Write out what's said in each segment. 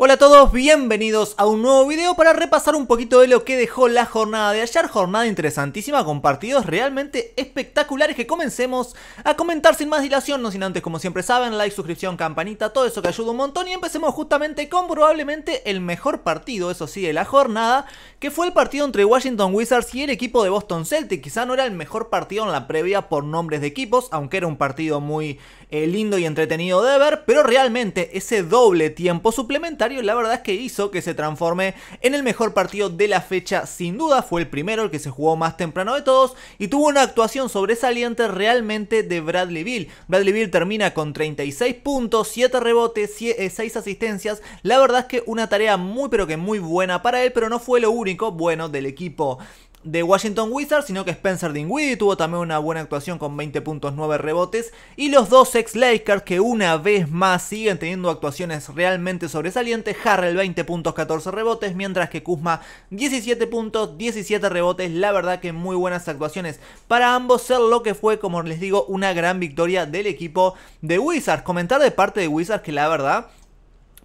Hola a todos, bienvenidos a un nuevo video para repasar un poquito de lo que dejó la jornada de ayer, jornada interesantísima con partidos realmente espectaculares que comencemos a comentar sin más dilación, no sin antes como siempre saben, like, suscripción, campanita, todo eso que ayuda un montón y empecemos justamente con probablemente el mejor partido, eso sí, de la jornada, que fue el partido entre Washington Wizards y el equipo de Boston Celtics. quizá no era el mejor partido en la previa por nombres de equipos, aunque era un partido muy eh, lindo y entretenido de ver, pero realmente ese doble tiempo suplementario la verdad es que hizo que se transforme en el mejor partido de la fecha sin duda, fue el primero, el que se jugó más temprano de todos y tuvo una actuación sobresaliente realmente de Bradley Bill. Bradley Bill termina con 36 puntos, 7 rebotes, 6 eh, asistencias, la verdad es que una tarea muy pero que muy buena para él, pero no fue lo único bueno del equipo de Washington Wizards, sino que Spencer Dinwiddie tuvo también una buena actuación con 20.9 rebotes. Y los dos ex Lakers que una vez más siguen teniendo actuaciones realmente sobresalientes. Harrell 20 14 rebotes, mientras que Kuzma 17 puntos, 17 rebotes. La verdad que muy buenas actuaciones para ambos, ser lo que fue, como les digo, una gran victoria del equipo de Wizards. Comentar de parte de Wizards que la verdad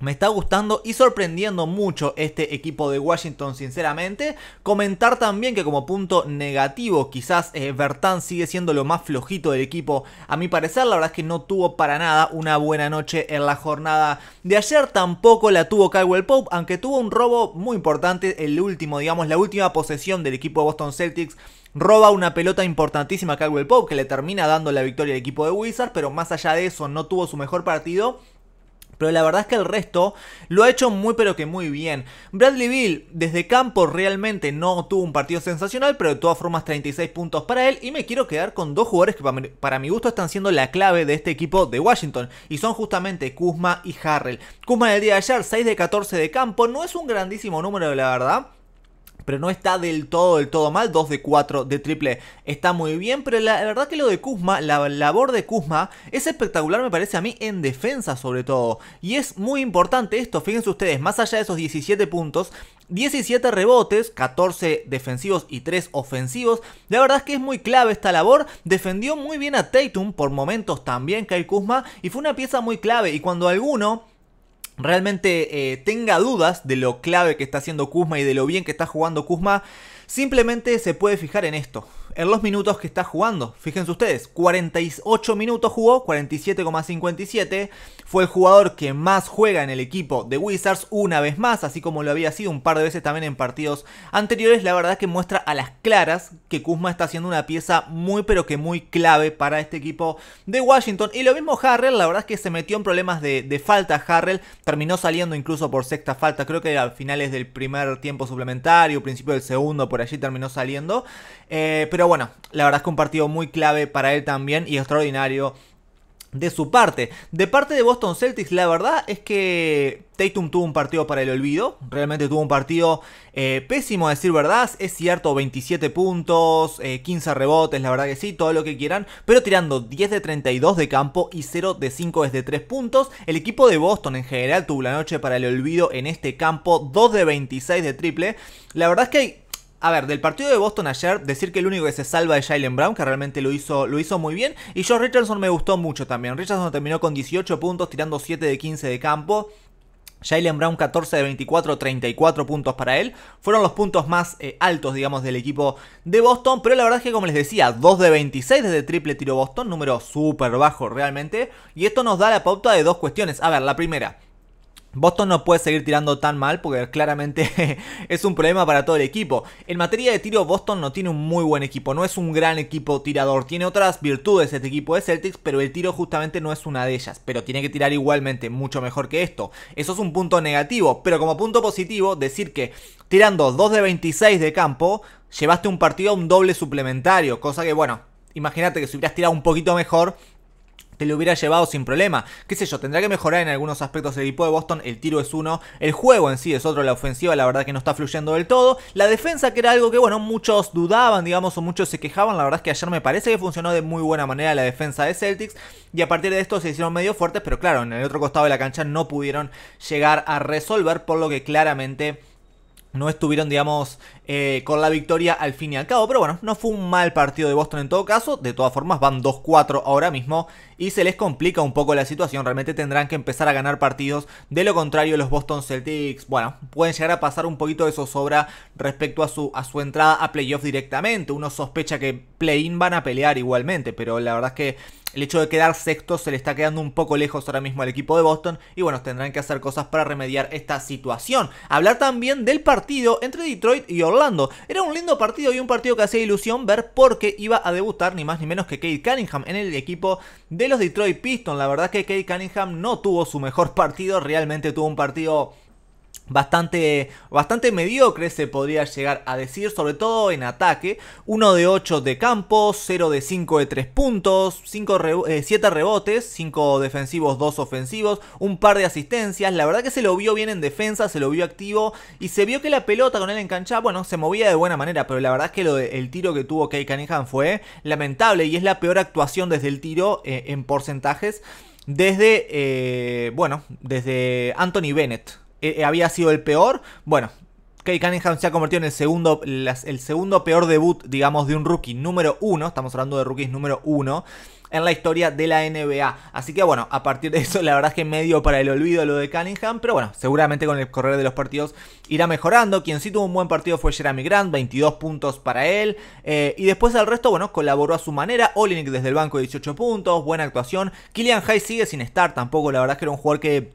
me está gustando y sorprendiendo mucho este equipo de Washington, sinceramente. Comentar también que como punto negativo, quizás eh, Bertán sigue siendo lo más flojito del equipo. A mi parecer, la verdad es que no tuvo para nada una buena noche en la jornada de ayer. Tampoco la tuvo Caldwell Pope, aunque tuvo un robo muy importante, el último, digamos, la última posesión del equipo de Boston Celtics roba una pelota importantísima a Caldwell Pope que le termina dando la victoria al equipo de Wizards, pero más allá de eso no tuvo su mejor partido pero la verdad es que el resto lo ha hecho muy pero que muy bien. Bradley Bill desde campo realmente no tuvo un partido sensacional, pero de todas formas 36 puntos para él y me quiero quedar con dos jugadores que para mi, gusto están siendo la clave de este equipo de Washington y son justamente Kuzma y Harrell. Kuzma día de ayer 6 de 14 de campo, no es un grandísimo número la verdad, pero no está del todo, del todo mal. 2 de 4 de triple está muy bien, pero la, verdad que lo de Kuzma, la labor de Kuzma es espectacular, me parece a mí, en defensa sobre todo. Y es muy importante esto, fíjense ustedes, más allá de esos 17 puntos, 17 rebotes, 14 defensivos y 3 ofensivos. La verdad es que es muy clave esta labor. Defendió muy bien a Tatum por momentos también, hay Kuzma, y fue una pieza muy clave. Y cuando alguno realmente eh, tenga dudas de lo clave que está haciendo Kuzma y de lo bien que está jugando Kuzma, simplemente se puede fijar en esto en los minutos que está jugando. Fíjense ustedes, 48 minutos jugó, 47,57. Fue el jugador que más juega en el equipo de Wizards una vez más, así como lo había sido un par de veces también en partidos anteriores. La verdad que muestra a las claras que Kuzma está haciendo una pieza muy pero que muy clave para este equipo de Washington. Y lo mismo Harrell, la verdad es que se metió en problemas de, falta Harrell. Terminó saliendo incluso por sexta falta, creo que a finales del primer tiempo suplementario, principio del segundo, por allí terminó saliendo. Eh, pero bueno, la verdad es que un partido muy clave para él también y extraordinario de su parte. De parte de Boston Celtics, la verdad es que Tatum tuvo un partido para el olvido. Realmente tuvo un partido eh, pésimo, a decir verdad. Es cierto, 27 puntos, 15 eh, rebotes, la verdad que sí, todo lo que quieran. Pero tirando 10 de 32 de campo y 0 de 5 desde 3 puntos. El equipo de Boston en general tuvo la noche para el olvido en este campo. 2 de 26 de triple. La verdad es que hay a ver, del partido de Boston ayer, decir que el único que se salva es Jalen Brown, que realmente lo hizo, lo hizo muy bien. Y Josh Richardson me gustó mucho también. Richardson terminó con 18 puntos, tirando 7 de 15 de campo. Jalen Brown 14 de 24, 34 puntos para él. Fueron los puntos más eh, altos, digamos, del equipo de Boston. Pero la verdad es que, como les decía, 2 de 26 desde triple tiro Boston, número súper bajo realmente. Y esto nos da la pauta de dos cuestiones. A ver, la primera. Boston no puede seguir tirando tan mal porque claramente es un problema para todo el equipo. En materia de tiro, Boston no tiene un muy buen equipo, no es un gran equipo tirador. Tiene otras virtudes este equipo de Celtics, pero el tiro justamente no es una de ellas. Pero tiene que tirar igualmente mucho mejor que esto. Eso es un punto negativo, pero como punto positivo, decir que tirando 2 de 26 de campo, llevaste un partido a un doble suplementario, cosa que bueno, imagínate que si hubieras tirado un poquito mejor, te lo hubiera llevado sin problema. Qué sé yo, tendrá que mejorar en algunos aspectos el equipo de Boston. El tiro es uno, el juego en sí es otro, la ofensiva la verdad que no está fluyendo del todo. La defensa que era algo que, bueno, muchos dudaban, digamos, o muchos se quejaban. La verdad es que ayer me parece que funcionó de muy buena manera la defensa de Celtics. Y a partir de esto se hicieron medio fuertes, pero claro, en el otro costado de la cancha no pudieron llegar a resolver, por lo que claramente no estuvieron, digamos, eh, con la victoria al fin y al cabo. Pero bueno, no fue un mal partido de Boston en todo caso. De todas formas, van 2-4 ahora mismo y se les complica un poco la situación. Realmente tendrán que empezar a ganar partidos. De lo contrario, los Boston Celtics, bueno, pueden llegar a pasar un poquito de zozobra respecto a su, a su entrada a playoff directamente. Uno sospecha que play-in van a pelear igualmente, pero la verdad es que el hecho de quedar sexto se le está quedando un poco lejos ahora mismo al equipo de Boston y bueno, tendrán que hacer cosas para remediar esta situación. Hablar también del partido entre Detroit y Orlando. Era un lindo partido y un partido que hacía ilusión ver porque iba a debutar ni más ni menos que Kate Cunningham en el equipo de los Detroit Pistons. La verdad es que Kate Cunningham no tuvo su mejor partido, realmente tuvo un partido bastante, bastante mediocre se podría llegar a decir, sobre todo en ataque. 1 de 8 de campo, 0 de 5 de 3 puntos, 7 eh, rebotes, 5 defensivos, 2 ofensivos, un par de asistencias. La verdad que se lo vio bien en defensa, se lo vio activo y se vio que la pelota con él enganchada, bueno, se movía de buena manera, pero la verdad es que el tiro que tuvo Kay Cunningham fue lamentable y es la peor actuación desde el tiro eh, en porcentajes. Desde, eh, bueno, desde Anthony Bennett, eh, eh, había sido el peor. Bueno, Kay Cunningham se ha convertido en el segundo, el segundo peor debut, digamos, de un rookie número uno. Estamos hablando de rookies número uno en la historia de la NBA. Así que bueno, a partir de eso, la verdad es que medio para el olvido lo de Cunningham, pero bueno, seguramente con el correr de los partidos irá mejorando. Quien sí tuvo un buen partido fue Jeremy Grant, 22 puntos para él. Eh, y después el resto, bueno, colaboró a su manera. Olinik desde el banco, 18 puntos, buena actuación. Killian High sigue sin estar tampoco, la verdad es que era un jugador que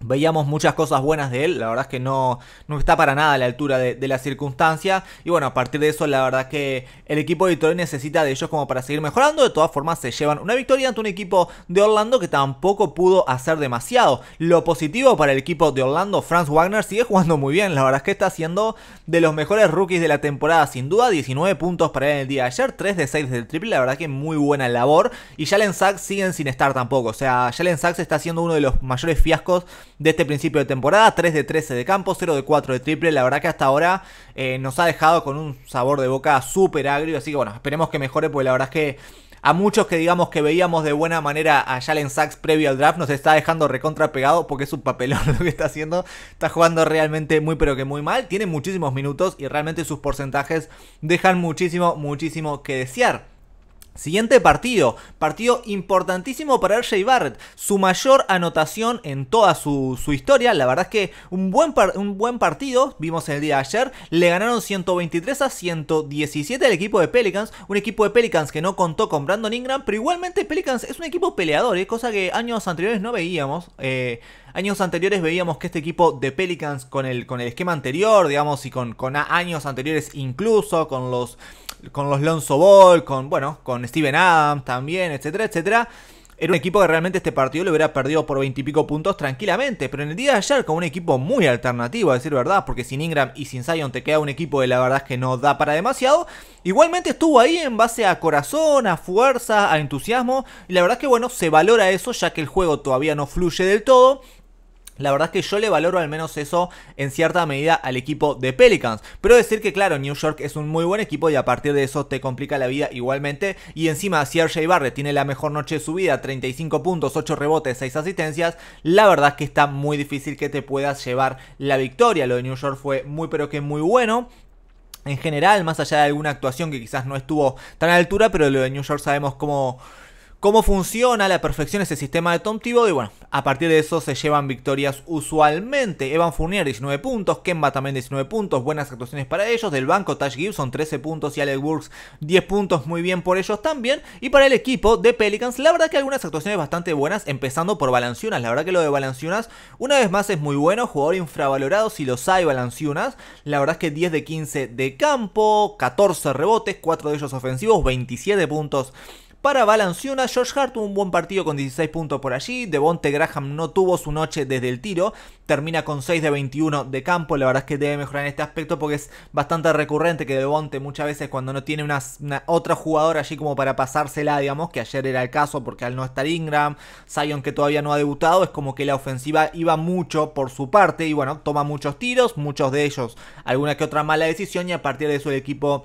Veíamos muchas cosas buenas de él, la verdad es que no, no está para nada a la altura de, la circunstancia. Y bueno, a partir de eso, la verdad es que el equipo de Detroit necesita de ellos como para seguir mejorando. De todas formas, se llevan una victoria ante un equipo de Orlando que tampoco pudo hacer demasiado. Lo positivo para el equipo de Orlando, Franz Wagner sigue jugando muy bien. La verdad es que está siendo de los mejores rookies de la temporada, sin duda. 19 puntos para él en el día de ayer, 3 de 6 del triple. La verdad que muy buena labor. Y Jalen Sachs siguen sin estar tampoco. O sea, Jalen Sachs está siendo uno de los mayores fiascos de este principio de temporada. 3 de 13 de campo, 0 de 4 de triple. La verdad que hasta ahora eh, nos ha dejado con un sabor de boca súper agrio. Así que bueno, esperemos que mejore porque la verdad es que a muchos que digamos que veíamos de buena manera a Jalen Sachs previo al draft, nos está dejando recontra porque es un papelón lo que está haciendo. Está jugando realmente muy pero que muy mal. Tiene muchísimos minutos y realmente sus porcentajes dejan muchísimo, muchísimo que desear. Siguiente partido, partido importantísimo para RJ Barrett, su mayor anotación en toda su, historia, la verdad es que un buen, un buen partido, vimos el día de ayer, le ganaron 123 a 117 al equipo de Pelicans, un equipo de Pelicans que no contó con Brandon Ingram, pero igualmente Pelicans es un equipo peleador, ¿eh? cosa que años anteriores no veíamos. Eh, Años anteriores veíamos que este equipo de Pelicans con el, con el esquema anterior, digamos, y con, con años anteriores incluso, con los, con los Lonzo Ball, con, bueno, con Steven Adams también, etcétera, etcétera. Era un equipo que realmente este partido lo hubiera perdido por veintipico puntos tranquilamente. Pero en el día de ayer, con un equipo muy alternativo, a decir verdad, porque sin Ingram y sin Zion te queda un equipo que la verdad es que no da para demasiado. Igualmente estuvo ahí en base a corazón, a fuerza, a entusiasmo. Y la verdad es que bueno, se valora eso, ya que el juego todavía no fluye del todo. La verdad es que yo le valoro al menos eso en cierta medida al equipo de Pelicans. Pero decir que, claro, New York es un muy buen equipo y a partir de eso te complica la vida igualmente. Y encima, si RJ Barrett tiene la mejor noche de su vida, 35 puntos, 8 rebotes, 6 asistencias, la verdad es que está muy difícil que te puedas llevar la victoria. Lo de New York fue muy, pero que muy bueno. En general, más allá de alguna actuación que quizás no estuvo tan a altura, pero lo de New York sabemos cómo cómo funciona la perfección ese sistema de Tom Thibodeau y bueno, a partir de eso se llevan victorias usualmente. Evan Fournier 19 puntos, Kemba también 19 puntos, buenas actuaciones para ellos, del banco Tash Gibson 13 puntos y Alec Burks 10 puntos, muy bien por ellos también. Y para el equipo de Pelicans, la verdad que algunas actuaciones bastante buenas, empezando por Balanciunas, la verdad que lo de Balanciunas una vez más es muy bueno, jugador infravalorado si los hay Balanciunas, la verdad es que 10 de 15 de campo, 14 rebotes, 4 de ellos ofensivos, 27 puntos para una George Hart tuvo un buen partido con 16 puntos por allí. Devonte Graham no tuvo su noche desde el tiro. Termina con 6 de 21 de campo. La verdad es que debe mejorar en este aspecto porque es bastante recurrente que Devonte muchas veces cuando no tiene una, otra jugadora allí como para pasársela, digamos, que ayer era el caso porque al no estar Ingram, Zion que todavía no ha debutado, es como que la ofensiva iba mucho por su parte y bueno, toma muchos tiros, muchos de ellos alguna que otra mala decisión y a partir de eso el equipo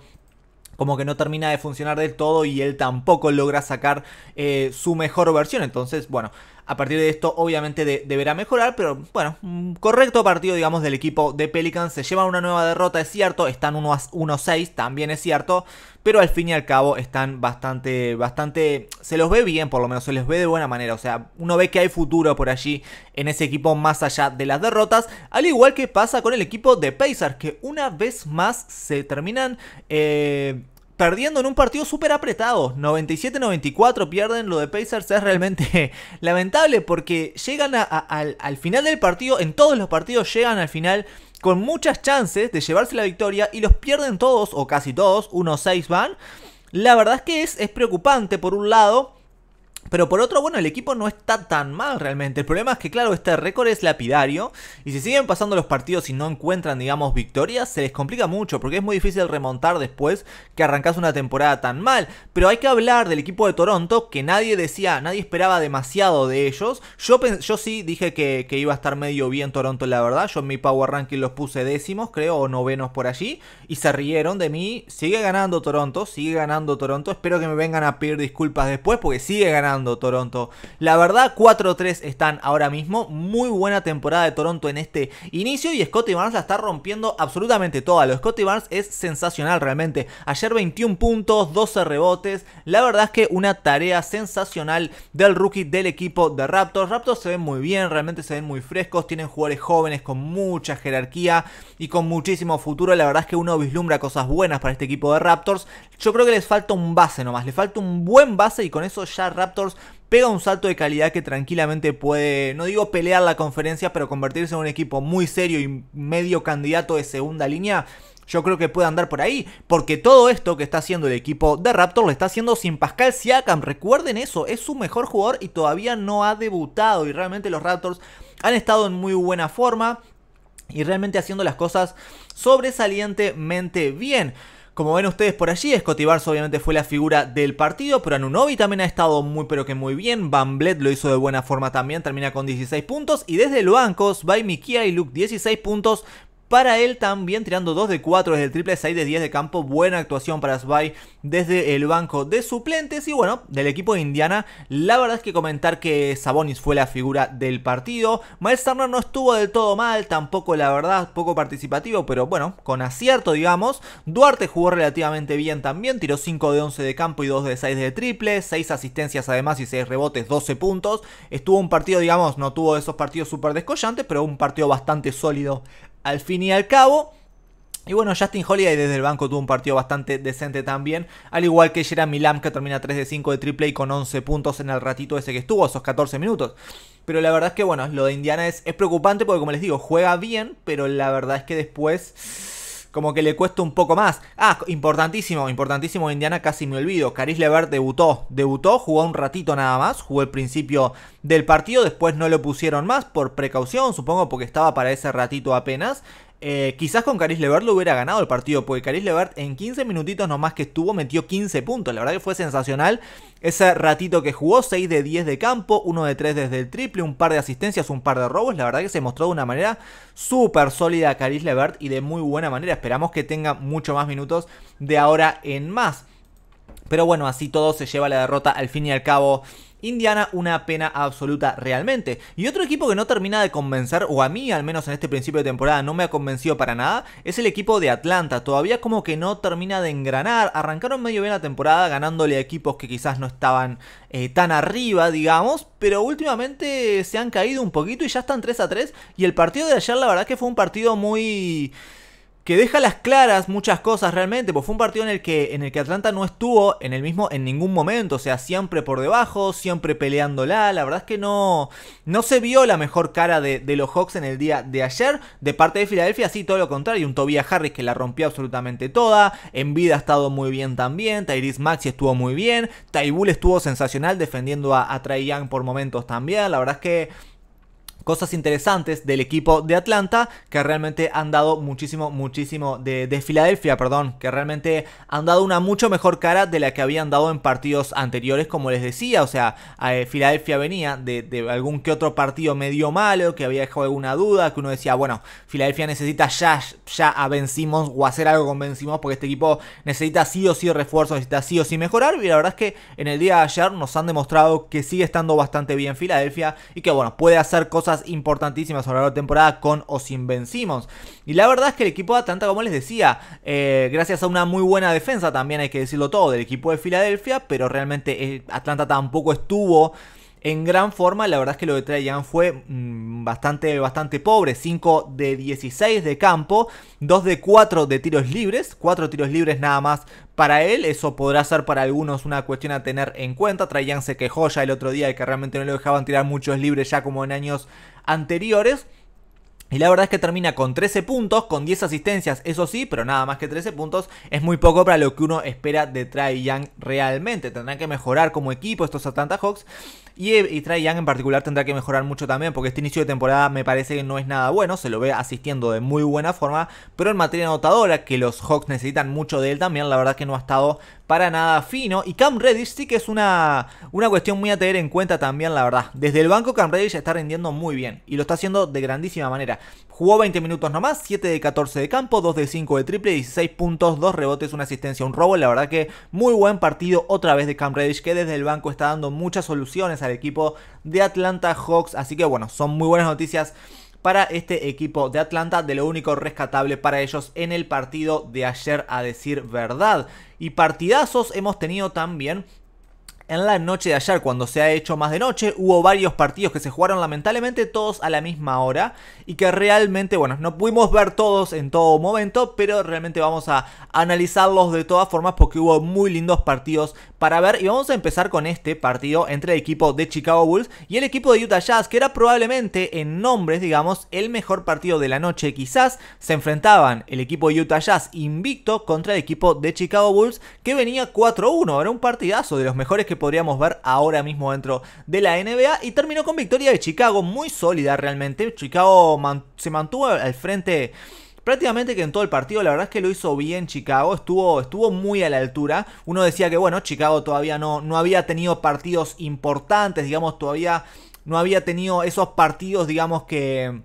como que no termina de funcionar del todo y él tampoco logra sacar eh, su mejor versión. Entonces, bueno, a partir de esto, obviamente, deberá mejorar, pero bueno, mm, correcto partido, digamos, del equipo de Pelicans. Se lleva una nueva derrota, es cierto, están 1-6, también es cierto, pero al fin y al cabo están bastante, bastante, se los ve bien, por lo menos, se los ve de buena manera. O sea, uno ve que hay futuro por allí en ese equipo más allá de las derrotas, al igual que pasa con el equipo de Pacers, que una vez más se terminan... Eh, perdiendo en un partido súper apretado. 97-94 pierden lo de Pacers. Es realmente lamentable porque llegan al, final del partido, en todos los partidos llegan al final con muchas chances de llevarse la victoria y los pierden todos o casi todos. unos 6 van. La verdad es que es preocupante por un lado. Pero por otro, bueno, el equipo no está tan mal realmente. El problema es que, claro, este récord es lapidario. Y si siguen pasando los partidos y no encuentran, digamos, victorias, se les complica mucho. Porque es muy difícil remontar después que arrancas una temporada tan mal. Pero hay que hablar del equipo de Toronto, que nadie decía, nadie esperaba demasiado de ellos. Yo, yo sí dije que, que iba a estar medio bien Toronto, la verdad. Yo en mi Power Ranking los puse décimos, creo, o novenos por allí. Y se rieron de mí. Sigue ganando Toronto, sigue ganando Toronto. Espero que me vengan a pedir disculpas después, porque sigue ganando. Toronto. La verdad, 4-3 están ahora mismo. Muy buena temporada de Toronto en este inicio y Scotty Barnes la está rompiendo absolutamente toda. Lo Scotty Barnes es sensacional realmente. Ayer 21 puntos, 12 rebotes. La verdad es que una tarea sensacional del rookie del equipo de Raptors. Raptors se ven muy bien, realmente se ven muy frescos. Tienen jugadores jóvenes con mucha jerarquía y con muchísimo futuro. La verdad es que uno vislumbra cosas buenas para este equipo de Raptors. Yo creo que les falta un base nomás. Les falta un buen base y con eso ya Raptors pega un salto de calidad que tranquilamente puede, no digo pelear la conferencia, pero convertirse en un equipo muy serio y medio candidato de segunda línea. Yo creo que puede andar por ahí, porque todo esto que está haciendo el equipo de Raptors lo está haciendo sin Pascal Siakam. Recuerden eso, es su mejor jugador y todavía no ha debutado. Y realmente los Raptors han estado en muy buena forma y realmente haciendo las cosas sobresalientemente bien. Como ven ustedes por allí, Scotty obviamente fue la figura del partido, pero Anunobi también ha estado muy pero que muy bien. Van lo hizo de buena forma también, termina con 16 puntos. Y desde los bancos, Svay Mikia y Luke 16 puntos, para él también tirando 2 de 4 desde el triple 6 de 10 de campo. Buena actuación para Svay desde el banco de suplentes y bueno, del equipo de Indiana. La verdad es que comentar que Sabonis fue la figura del partido. Miles no estuvo del todo mal, tampoco la verdad, poco participativo, pero bueno, con acierto digamos. Duarte jugó relativamente bien también, tiró 5 de 11 de campo y 2 de 6 de triple, 6 asistencias además y 6 rebotes, 12 puntos. Estuvo un partido, digamos, no tuvo esos partidos súper descollantes, pero un partido bastante sólido al fin y al cabo. Y bueno, Justin Holiday desde el banco tuvo un partido bastante decente también. Al igual que Jeremy Lamb, que termina 3 de 5 de triple y con 11 puntos en el ratito ese que estuvo, esos 14 minutos. Pero la verdad es que, bueno, lo de Indiana es, es preocupante porque, como les digo, juega bien, pero la verdad es que después como que le cuesta un poco más. Ah, importantísimo, importantísimo Indiana, casi me olvido. Caris Levert debutó, debutó, jugó un ratito nada más, jugó el principio del partido, después no lo pusieron más por precaución, supongo porque estaba para ese ratito apenas. Eh, quizás con Caris Levert lo hubiera ganado el partido, porque Caris Levert en 15 minutitos nomás que estuvo metió 15 puntos. La verdad que fue sensacional ese ratito que jugó, 6 de 10 de campo, 1 de 3 desde el triple, un par de asistencias, un par de robos. La verdad que se mostró de una manera súper sólida Caris Levert y de muy buena manera. Esperamos que tenga mucho más minutos de ahora en más. Pero bueno, así todo se lleva la derrota al fin y al cabo Indiana una pena absoluta realmente. Y otro equipo que no termina de convencer, o a mí al menos en este principio de temporada no me ha convencido para nada, es el equipo de Atlanta. Todavía como que no termina de engranar. Arrancaron medio bien la temporada ganándole a equipos que quizás no estaban eh, tan arriba, digamos, pero últimamente se han caído un poquito y ya están 3 a 3. Y el partido de ayer la verdad que fue un partido muy que deja las claras muchas cosas realmente, pues fue un partido en el que en el que Atlanta no estuvo en el mismo en ningún momento, o sea, siempre por debajo, siempre peleándola, la verdad es que no no se vio la mejor cara de, los Hawks en el día de ayer, de parte de Filadelfia sí, todo lo contrario, un Tobias Harris que la rompió absolutamente toda, en vida ha estado muy bien también, Tyrese Maxi estuvo muy bien, Tybull estuvo sensacional defendiendo a, a Trae Young por momentos también, la verdad es que cosas interesantes del equipo de Atlanta que realmente han dado muchísimo, muchísimo de, Filadelfia, perdón, que realmente han dado una mucho mejor cara de la que habían dado en partidos anteriores, como les decía, o sea, eh, Filadelfia venía de, algún que otro partido medio malo, que había dejado alguna duda, que uno decía, bueno, Filadelfia necesita ya, ya a Ben o hacer algo con Ben porque este equipo necesita sí o sí refuerzos, necesita sí o sí mejorar, y la verdad es que en el día de ayer nos han demostrado que sigue estando bastante bien Filadelfia y que bueno, puede hacer cosas importantísimas a lo largo de la temporada con o sin Ben Y la verdad es que el equipo de Atlanta, como les decía, eh, gracias a una muy buena defensa, también hay que decirlo todo, del equipo de Filadelfia, pero realmente eh, Atlanta tampoco estuvo en gran forma. La verdad es que lo de Trae Young fue mm, bastante, bastante pobre. 5 de 16 de campo, 2 de 4 de tiros libres, 4 tiros libres nada más para él. Eso podrá ser para algunos una cuestión a tener en cuenta. Trae Young se quejó ya el otro día de que realmente no lo dejaban tirar muchos libres ya como en años anteriores. Y la verdad es que termina con 13 puntos, con 10 asistencias, eso sí, pero nada más que 13 puntos es muy poco para lo que uno espera de Trae Young realmente. Tendrán que mejorar como equipo estos Atlanta Hawks y, eh, y Young en particular tendrá que mejorar mucho también, porque este inicio de temporada me parece que no es nada bueno, se lo ve asistiendo de muy buena forma, pero en materia anotadora, que los Hawks necesitan mucho de él también, la verdad que no ha estado para nada fino. Y Cam Reddish sí que es una, una cuestión muy a tener en cuenta también, la verdad. Desde el banco Cam Reddish está rindiendo muy bien y lo está haciendo de grandísima manera. Jugó 20 minutos nomás, 7 de 14 de campo, 2 de 5 de triple, 16 puntos, 2 rebotes, una asistencia, un robo. La verdad que muy buen partido otra vez de Cam Reddish que desde el banco está dando muchas soluciones equipo de Atlanta Hawks. Así que bueno, son muy buenas noticias para este equipo de Atlanta, de lo único rescatable para ellos en el partido de ayer, a decir verdad. Y partidazos hemos tenido también en la noche de ayer, cuando se ha hecho más de noche, hubo varios partidos que se jugaron lamentablemente todos a la misma hora y que realmente, bueno, no pudimos ver todos en todo momento, pero realmente vamos a analizarlos de todas formas porque hubo muy lindos partidos para ver y vamos a empezar con este partido entre el equipo de Chicago Bulls y el equipo de Utah Jazz, que era probablemente en nombres, digamos, el mejor partido de la noche quizás, se enfrentaban el equipo de Utah Jazz invicto contra el equipo de Chicago Bulls que venía 4-1, era un partidazo de los mejores que podríamos ver ahora mismo dentro de la NBA. Y terminó con victoria de Chicago, muy sólida realmente. Chicago se mantuvo al frente prácticamente que en todo el partido, la verdad es que lo hizo bien Chicago, estuvo, estuvo muy a la altura. Uno decía que bueno, Chicago todavía no, no había tenido partidos importantes, digamos, todavía no había tenido esos partidos, digamos, que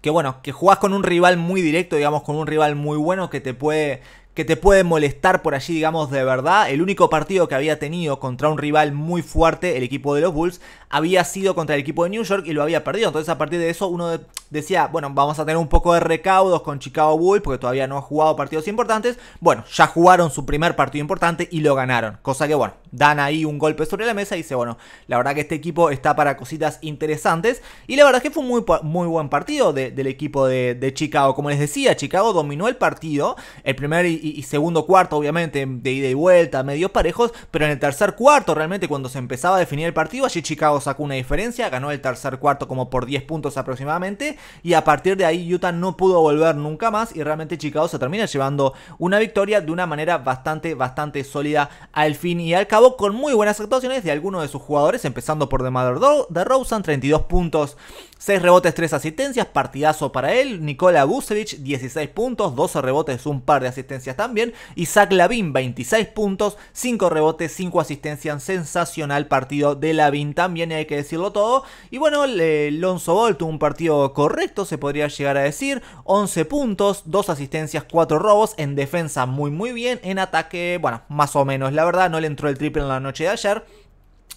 que bueno, que jugás con un rival muy directo, digamos, con un rival muy bueno que te puede, que te puede molestar por allí, digamos, de verdad. El único partido que había tenido contra un rival muy fuerte, el equipo de los Bulls, había sido contra el equipo de New York y lo había perdido. Entonces, a partir de eso, uno decía, bueno, vamos a tener un poco de recaudos con Chicago Bulls porque todavía no ha jugado partidos importantes. Bueno, ya jugaron su primer partido importante y lo ganaron. Cosa que, bueno, dan ahí un golpe sobre la mesa y dice, bueno, la verdad que este equipo está para cositas interesantes. Y la verdad que fue un muy, muy buen partido del equipo de, de Chicago. Como les decía, Chicago dominó el partido. El primer y y, segundo cuarto, obviamente, de ida y vuelta, medios parejos, pero en el tercer cuarto, realmente, cuando se empezaba a definir el partido, allí Chicago sacó una diferencia, ganó el tercer cuarto como por 10 puntos aproximadamente, y a partir de ahí Utah no pudo volver nunca más, y realmente Chicago se termina llevando una victoria de una manera bastante, bastante sólida al fin y al cabo, con muy buenas actuaciones de algunos de sus jugadores, empezando por The Mother de Rosen, 32 puntos 6 rebotes, 3 asistencias, partidazo para él. Nikola Vucevic, 16 puntos, 12 rebotes, un par de asistencias también. Isaac Lavin 26 puntos, 5 rebotes, 5 asistencias. Sensacional partido de Lavín también, hay que decirlo todo. Y bueno, Lonzo Ball tuvo un partido correcto, se podría llegar a decir. 11 puntos, 2 asistencias, 4 robos. En defensa muy muy bien, en ataque, bueno, más o menos. La verdad, no le entró el triple en la noche de ayer.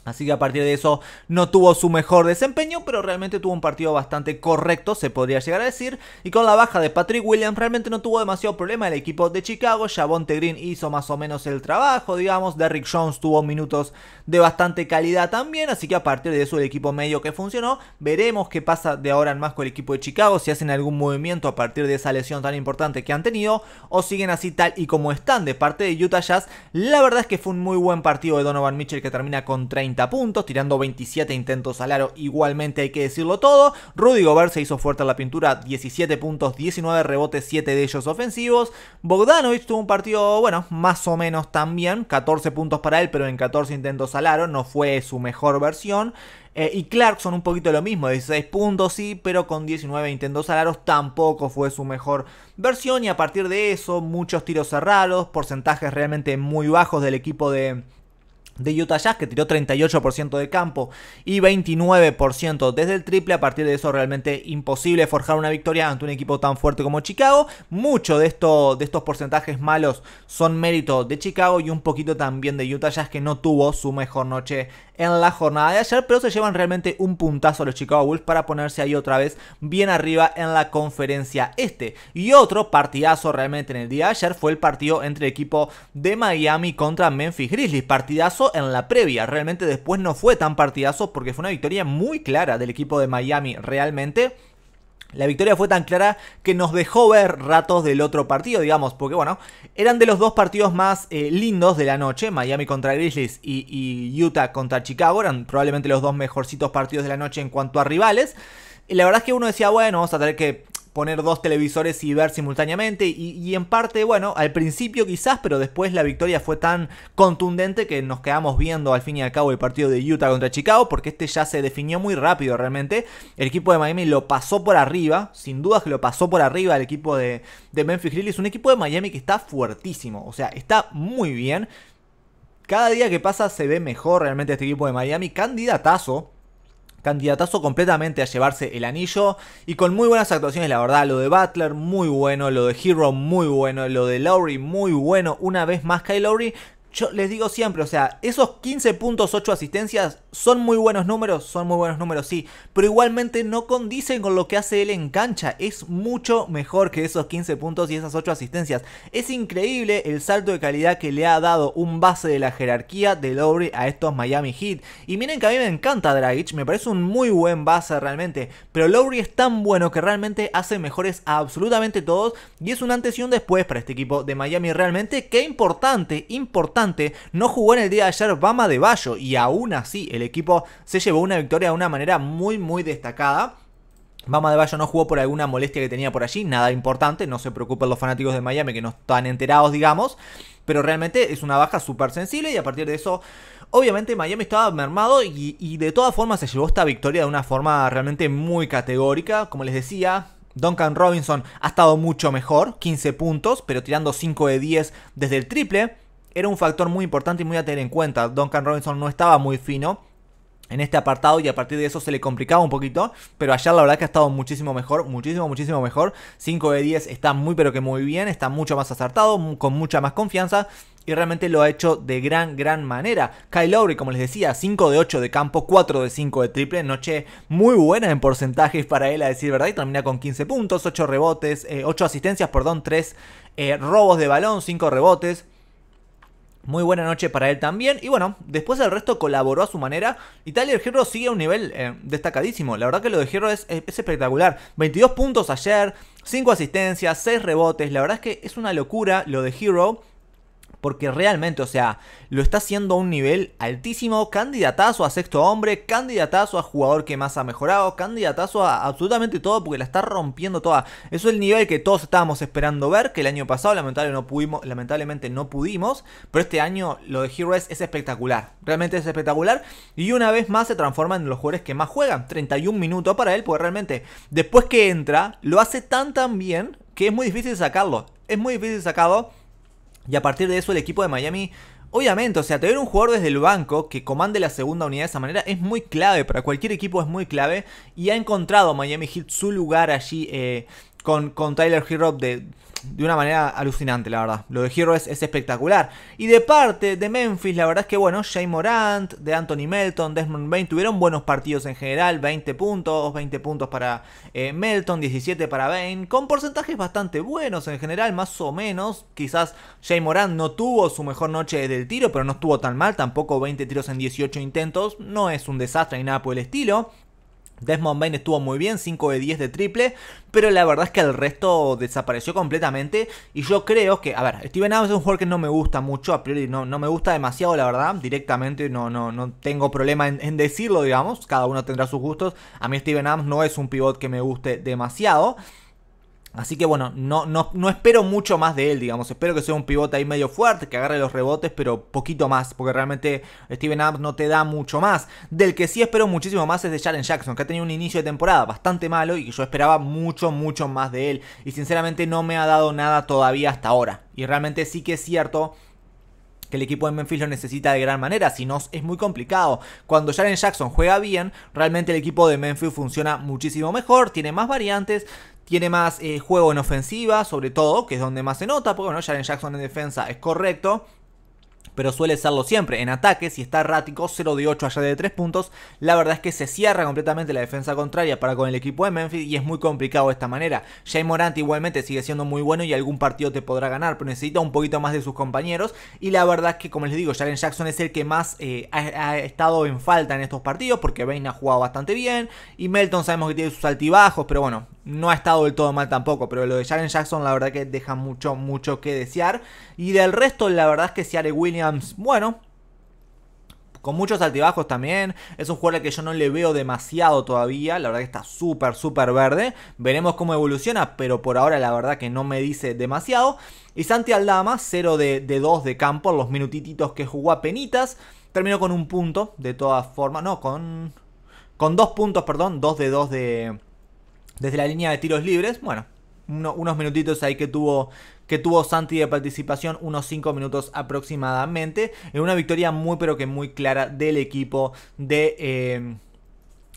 Así que a partir de eso no tuvo su mejor desempeño, pero realmente tuvo un partido bastante correcto, se podría llegar a decir. Y con la baja de Patrick Williams realmente no tuvo demasiado problema el equipo de Chicago. Javonte Green hizo más o menos el trabajo, digamos. Derrick Jones tuvo minutos de bastante calidad también, así que a partir de eso el equipo medio que funcionó. Veremos qué pasa de ahora en más con el equipo de Chicago, si hacen algún movimiento a partir de esa lesión tan importante que han tenido, o siguen así tal y como están de parte de Utah Jazz. La verdad es que fue un muy buen partido de Donovan Mitchell que termina con 30 puntos, tirando 27 intentos al aro, igualmente hay que decirlo todo. Rudy Gobert se hizo fuerte en la pintura, 17 puntos, 19 rebotes, 7 de ellos ofensivos. Bogdanovich tuvo un partido, bueno, más o menos también, 14 puntos para él, pero en 14 intentos al aro, no fue su mejor versión. Eh, y Clarkson un poquito lo mismo, 16 puntos sí, pero con 19 intentos al aro tampoco fue su mejor versión y a partir de eso muchos tiros cerrados, porcentajes realmente muy bajos del equipo de, de Utah Jazz que tiró 38% de campo y 29% desde el triple. A partir de eso realmente imposible forjar una victoria ante un equipo tan fuerte como Chicago. Mucho de, de estos porcentajes malos son mérito de Chicago y un poquito también de Utah Jazz que no tuvo su mejor noche en la jornada de ayer, pero se llevan realmente un puntazo los Chicago Bulls para ponerse ahí otra vez bien arriba en la conferencia este. Y otro partidazo realmente en el día de ayer fue el partido entre el equipo de Miami contra Memphis Grizzlies. Partidazo en la previa. Realmente después no fue tan partidazo porque fue una victoria muy clara del equipo de Miami realmente. La victoria fue tan clara que nos dejó ver ratos del otro partido, digamos, porque bueno, eran de los dos partidos más eh, lindos de la noche, Miami contra Grizzlies y, y, Utah contra Chicago, eran probablemente los dos mejorcitos partidos de la noche en cuanto a rivales. Y la verdad es que uno decía, bueno, vamos a tener que poner dos televisores y ver simultáneamente. Y, en parte, bueno, al principio quizás, pero después la victoria fue tan contundente que nos quedamos viendo al fin y al cabo el partido de Utah contra Chicago, porque este ya se definió muy rápido realmente. El equipo de Miami lo pasó por arriba, sin dudas que lo pasó por arriba el equipo de, de Memphis Grizzlies. Un equipo de Miami que está fuertísimo, o sea, está muy bien. Cada día que pasa se ve mejor realmente este equipo de Miami, candidatazo Candidatazo completamente a llevarse el anillo y con muy buenas actuaciones, la verdad. Lo de Butler, muy bueno. Lo de Hero, muy bueno. Lo de Lowry, muy bueno. Una vez más, Kyle Lowry, yo les digo siempre, o sea, esos 15 puntos, 8 asistencias son muy buenos números, son muy buenos números, sí, pero igualmente no condicen con lo que hace él en cancha. Es mucho mejor que esos 15 puntos y esas 8 asistencias. Es increíble el salto de calidad que le ha dado un base de la jerarquía de Lowry a estos Miami Heat. Y miren que a mí me encanta Dragic, me parece un muy buen base realmente, pero Lowry es tan bueno que realmente hace mejores a absolutamente todos y es un antes y un después para este equipo de Miami realmente. Qué importante, importante no jugó en el día de ayer Bama de Bayo y aún así el equipo se llevó una victoria de una manera muy muy destacada. Bama de Bayo no jugó por alguna molestia que tenía por allí, nada importante, no se preocupen los fanáticos de Miami que no están enterados, digamos, pero realmente es una baja súper sensible y a partir de eso Obviamente Miami estaba mermado y, y, de todas formas se llevó esta victoria de una forma realmente muy categórica. Como les decía, Duncan Robinson ha estado mucho mejor, 15 puntos, pero tirando 5 de 10 desde el triple era un factor muy importante y muy a tener en cuenta. Duncan Robinson no estaba muy fino en este apartado y a partir de eso se le complicaba un poquito, pero ayer la verdad que ha estado muchísimo mejor, muchísimo, muchísimo mejor. 5 de 10 está muy pero que muy bien, está mucho más acertado, con mucha más confianza. Y realmente lo ha hecho de gran, gran manera. Kyle Lowry, como les decía, 5 de 8 de campo, 4 de 5 de triple. Noche muy buena en porcentajes para él, a decir verdad. Y termina con 15 puntos, 8 rebotes, 8 eh, asistencias, perdón, 3 eh, robos de balón, 5 rebotes. Muy buena noche para él también. Y bueno, después el resto colaboró a su manera. Y el Hero sigue a un nivel eh, destacadísimo. La verdad que lo de Hero es, es, espectacular. 22 puntos ayer, 5 asistencias, 6 rebotes. La verdad es que es una locura lo de Hero porque realmente, o sea, lo está haciendo a un nivel altísimo, candidatazo a sexto hombre, candidatazo a jugador que más ha mejorado, candidatazo a absolutamente todo porque la está rompiendo toda. Eso es el nivel que todos estábamos esperando ver, que el año pasado lamentablemente no pudimos, lamentablemente no pudimos pero este año lo de Heroes es espectacular, realmente es espectacular y una vez más se transforma en los jugadores que más juegan, 31 minutos para él, porque realmente después que entra lo hace tan tan bien que es muy difícil sacarlo, es muy difícil sacarlo y a partir de eso el equipo de Miami, obviamente, o sea, tener un jugador desde el banco que comande la segunda unidad de esa manera es muy clave, para cualquier equipo es muy clave. Y ha encontrado Miami Heat su lugar allí eh, con, con Tyler Hero de de una manera alucinante, la verdad. Lo de Hero es, espectacular. Y de parte de Memphis, la verdad es que, bueno, Shane Morant, de Anthony Melton, Desmond Bain tuvieron buenos partidos en general. 20 puntos, 20 puntos para eh, Melton, 17 para Bain, con porcentajes bastante buenos en general, más o menos. Quizás Jay Morant no tuvo su mejor noche del tiro, pero no estuvo tan mal. Tampoco 20 tiros en 18 intentos. No es un desastre ni nada por el estilo. Desmond Bain estuvo muy bien, 5 de 10 de triple, pero la verdad es que el resto desapareció completamente. Y yo creo que, a ver, Steven Adams es un jugador que no me gusta mucho, a priori no, no me gusta demasiado, la verdad. Directamente no, no, no tengo problema en, en, decirlo, digamos. Cada uno tendrá sus gustos. A mí Steven Adams no es un pivot que me guste demasiado. Así que bueno, no, no, no, espero mucho más de él, digamos. Espero que sea un pivote ahí medio fuerte, que agarre los rebotes, pero poquito más, porque realmente Steven Adams no te da mucho más. Del que sí espero muchísimo más es de Jalen Jackson, que ha tenido un inicio de temporada bastante malo y que yo esperaba mucho, mucho más de él. Y sinceramente no me ha dado nada todavía hasta ahora. Y realmente sí que es cierto que el equipo de Memphis lo necesita de gran manera, si no es muy complicado. Cuando Jaren Jackson juega bien, realmente el equipo de Memphis funciona muchísimo mejor, tiene más variantes, tiene más eh, juego en ofensiva, sobre todo, que es donde más se nota, porque bueno, Jaren Jackson en defensa es correcto, pero suele serlo siempre. En ataque, si está errático, 0 de 8 allá de 3 puntos, la verdad es que se cierra completamente la defensa contraria para con el equipo de Memphis y es muy complicado de esta manera. Jay Morant igualmente sigue siendo muy bueno y algún partido te podrá ganar, pero necesita un poquito más de sus compañeros y la verdad es que, como les digo, Jalen Jackson es el que más eh, ha, estado en falta en estos partidos porque Bain ha jugado bastante bien y Melton sabemos que tiene sus altibajos, pero bueno, no ha estado del todo mal tampoco, pero lo de Jaren Jackson la verdad que deja mucho, mucho que desear. Y del resto, la verdad es que Ciare Williams, bueno, con muchos altibajos también. Es un jugador que yo no le veo demasiado todavía. La verdad que está súper, súper verde. Veremos cómo evoluciona, pero por ahora la verdad que no me dice demasiado. Y Santi Aldama, 0 de, de 2 de campo, los minutititos que jugó a penitas. Terminó con un punto, de todas formas. No, con. Con dos puntos, perdón. dos de dos de desde la línea de tiros libres. Bueno, unos minutitos ahí que tuvo que tuvo Santi de participación, unos 5 minutos aproximadamente, en una victoria muy pero que muy clara del equipo de... Eh,